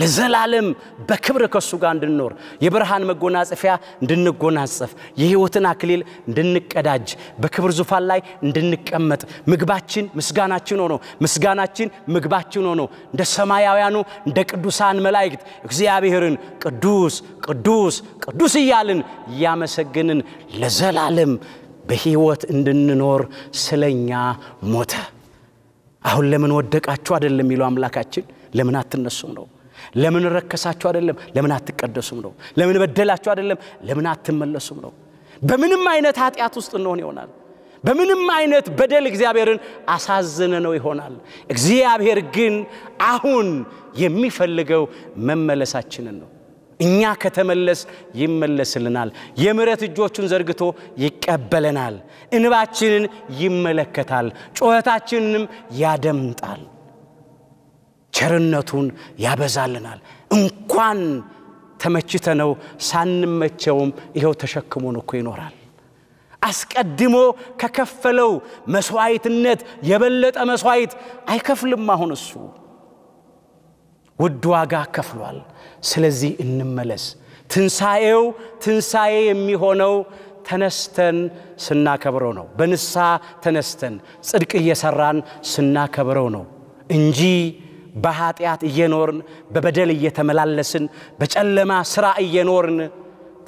ለዘላለም በክብር ከሱ ጋር እንድንኖር የብርሃን መጎናጸፊያ እንድንጎናጸፍ የህይወትን አክሊል እንድንቀዳጅ በክብር ዙፋን ላይ እንድንቀመጥ ምግባችን ምስጋናችን ሆኖ ምስጋናችን ምግባችን ሆኖ እንደ ሰማያውያኑ እንደ ቅዱሳን መላእክት እግዚአብሔርን ቅዱስ ቅዱስ ቅዱስ እያልን እያመሰግንን ለዘላለም በህይወት እንድንኖር ስለኛ ሞተ። አሁን ለምን ወደቃችሁ አይደለም የሚለው አምላካችን፣ ለምን አትነሱም ነው። ለምን ረከሳችሁ አይደለም፣ ለምን አትቀደሱም ነው። ለምን በደላችሁ አይደለም፣ ለምን አትመለሱም ነው። በምንም አይነት ኃጢአት ውስጥ እንሆን ይሆናል። በምንም አይነት በደል እግዚአብሔርን አሳዝነ ነው ይሆናል። እግዚአብሔር ግን አሁን የሚፈልገው መመለሳችንን ነው። እኛ ከተመለስ ይመለስልናል። የምረት እጆቹን ዘርግቶ ይቀበለናል። እንባችንን ይመለከታል፣ ጩኸታችንንም ያደምጣል። ቸርነቱን ያበዛልናል። እንኳን ተመችተነው ሳንመቸውም ይኸው ተሸክሞን እኮ ይኖራል። አስቀድሞ ከከፈለው መስዋዕትነት የበለጠ መስዋዕት አይከፍልም። አሁን እሱ ውድ ዋጋ ከፍሏል። ስለዚህ እንመለስ። ትንሣኤው ትንሣኤ የሚሆነው ተነስተን ስናከብረው ነው። በንሳ ተነስተን ጽድቅ እየሰራን ስናከብረው ነው እንጂ በኃጢአት እየኖርን በበደል እየተመላለስን በጨለማ ሥራ እየኖርን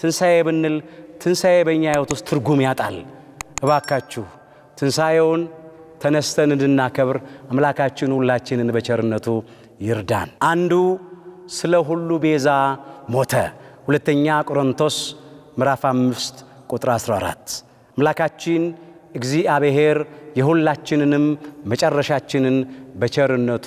ትንሣኤ ብንል ትንሣኤ በእኛ ሕይወት ውስጥ ትርጉም ያጣል። እባካችሁ ትንሣኤውን ተነስተን እንድናከብር አምላካችን ሁላችንን በቸርነቱ ይርዳን። አንዱ ስለ ሁሉ ቤዛ ሞተ፣ ሁለተኛ ቆሮንቶስ ምዕራፍ 5 ቁጥር 14። አምላካችን እግዚአብሔር የሁላችንንም መጨረሻችንን በቸርነቱ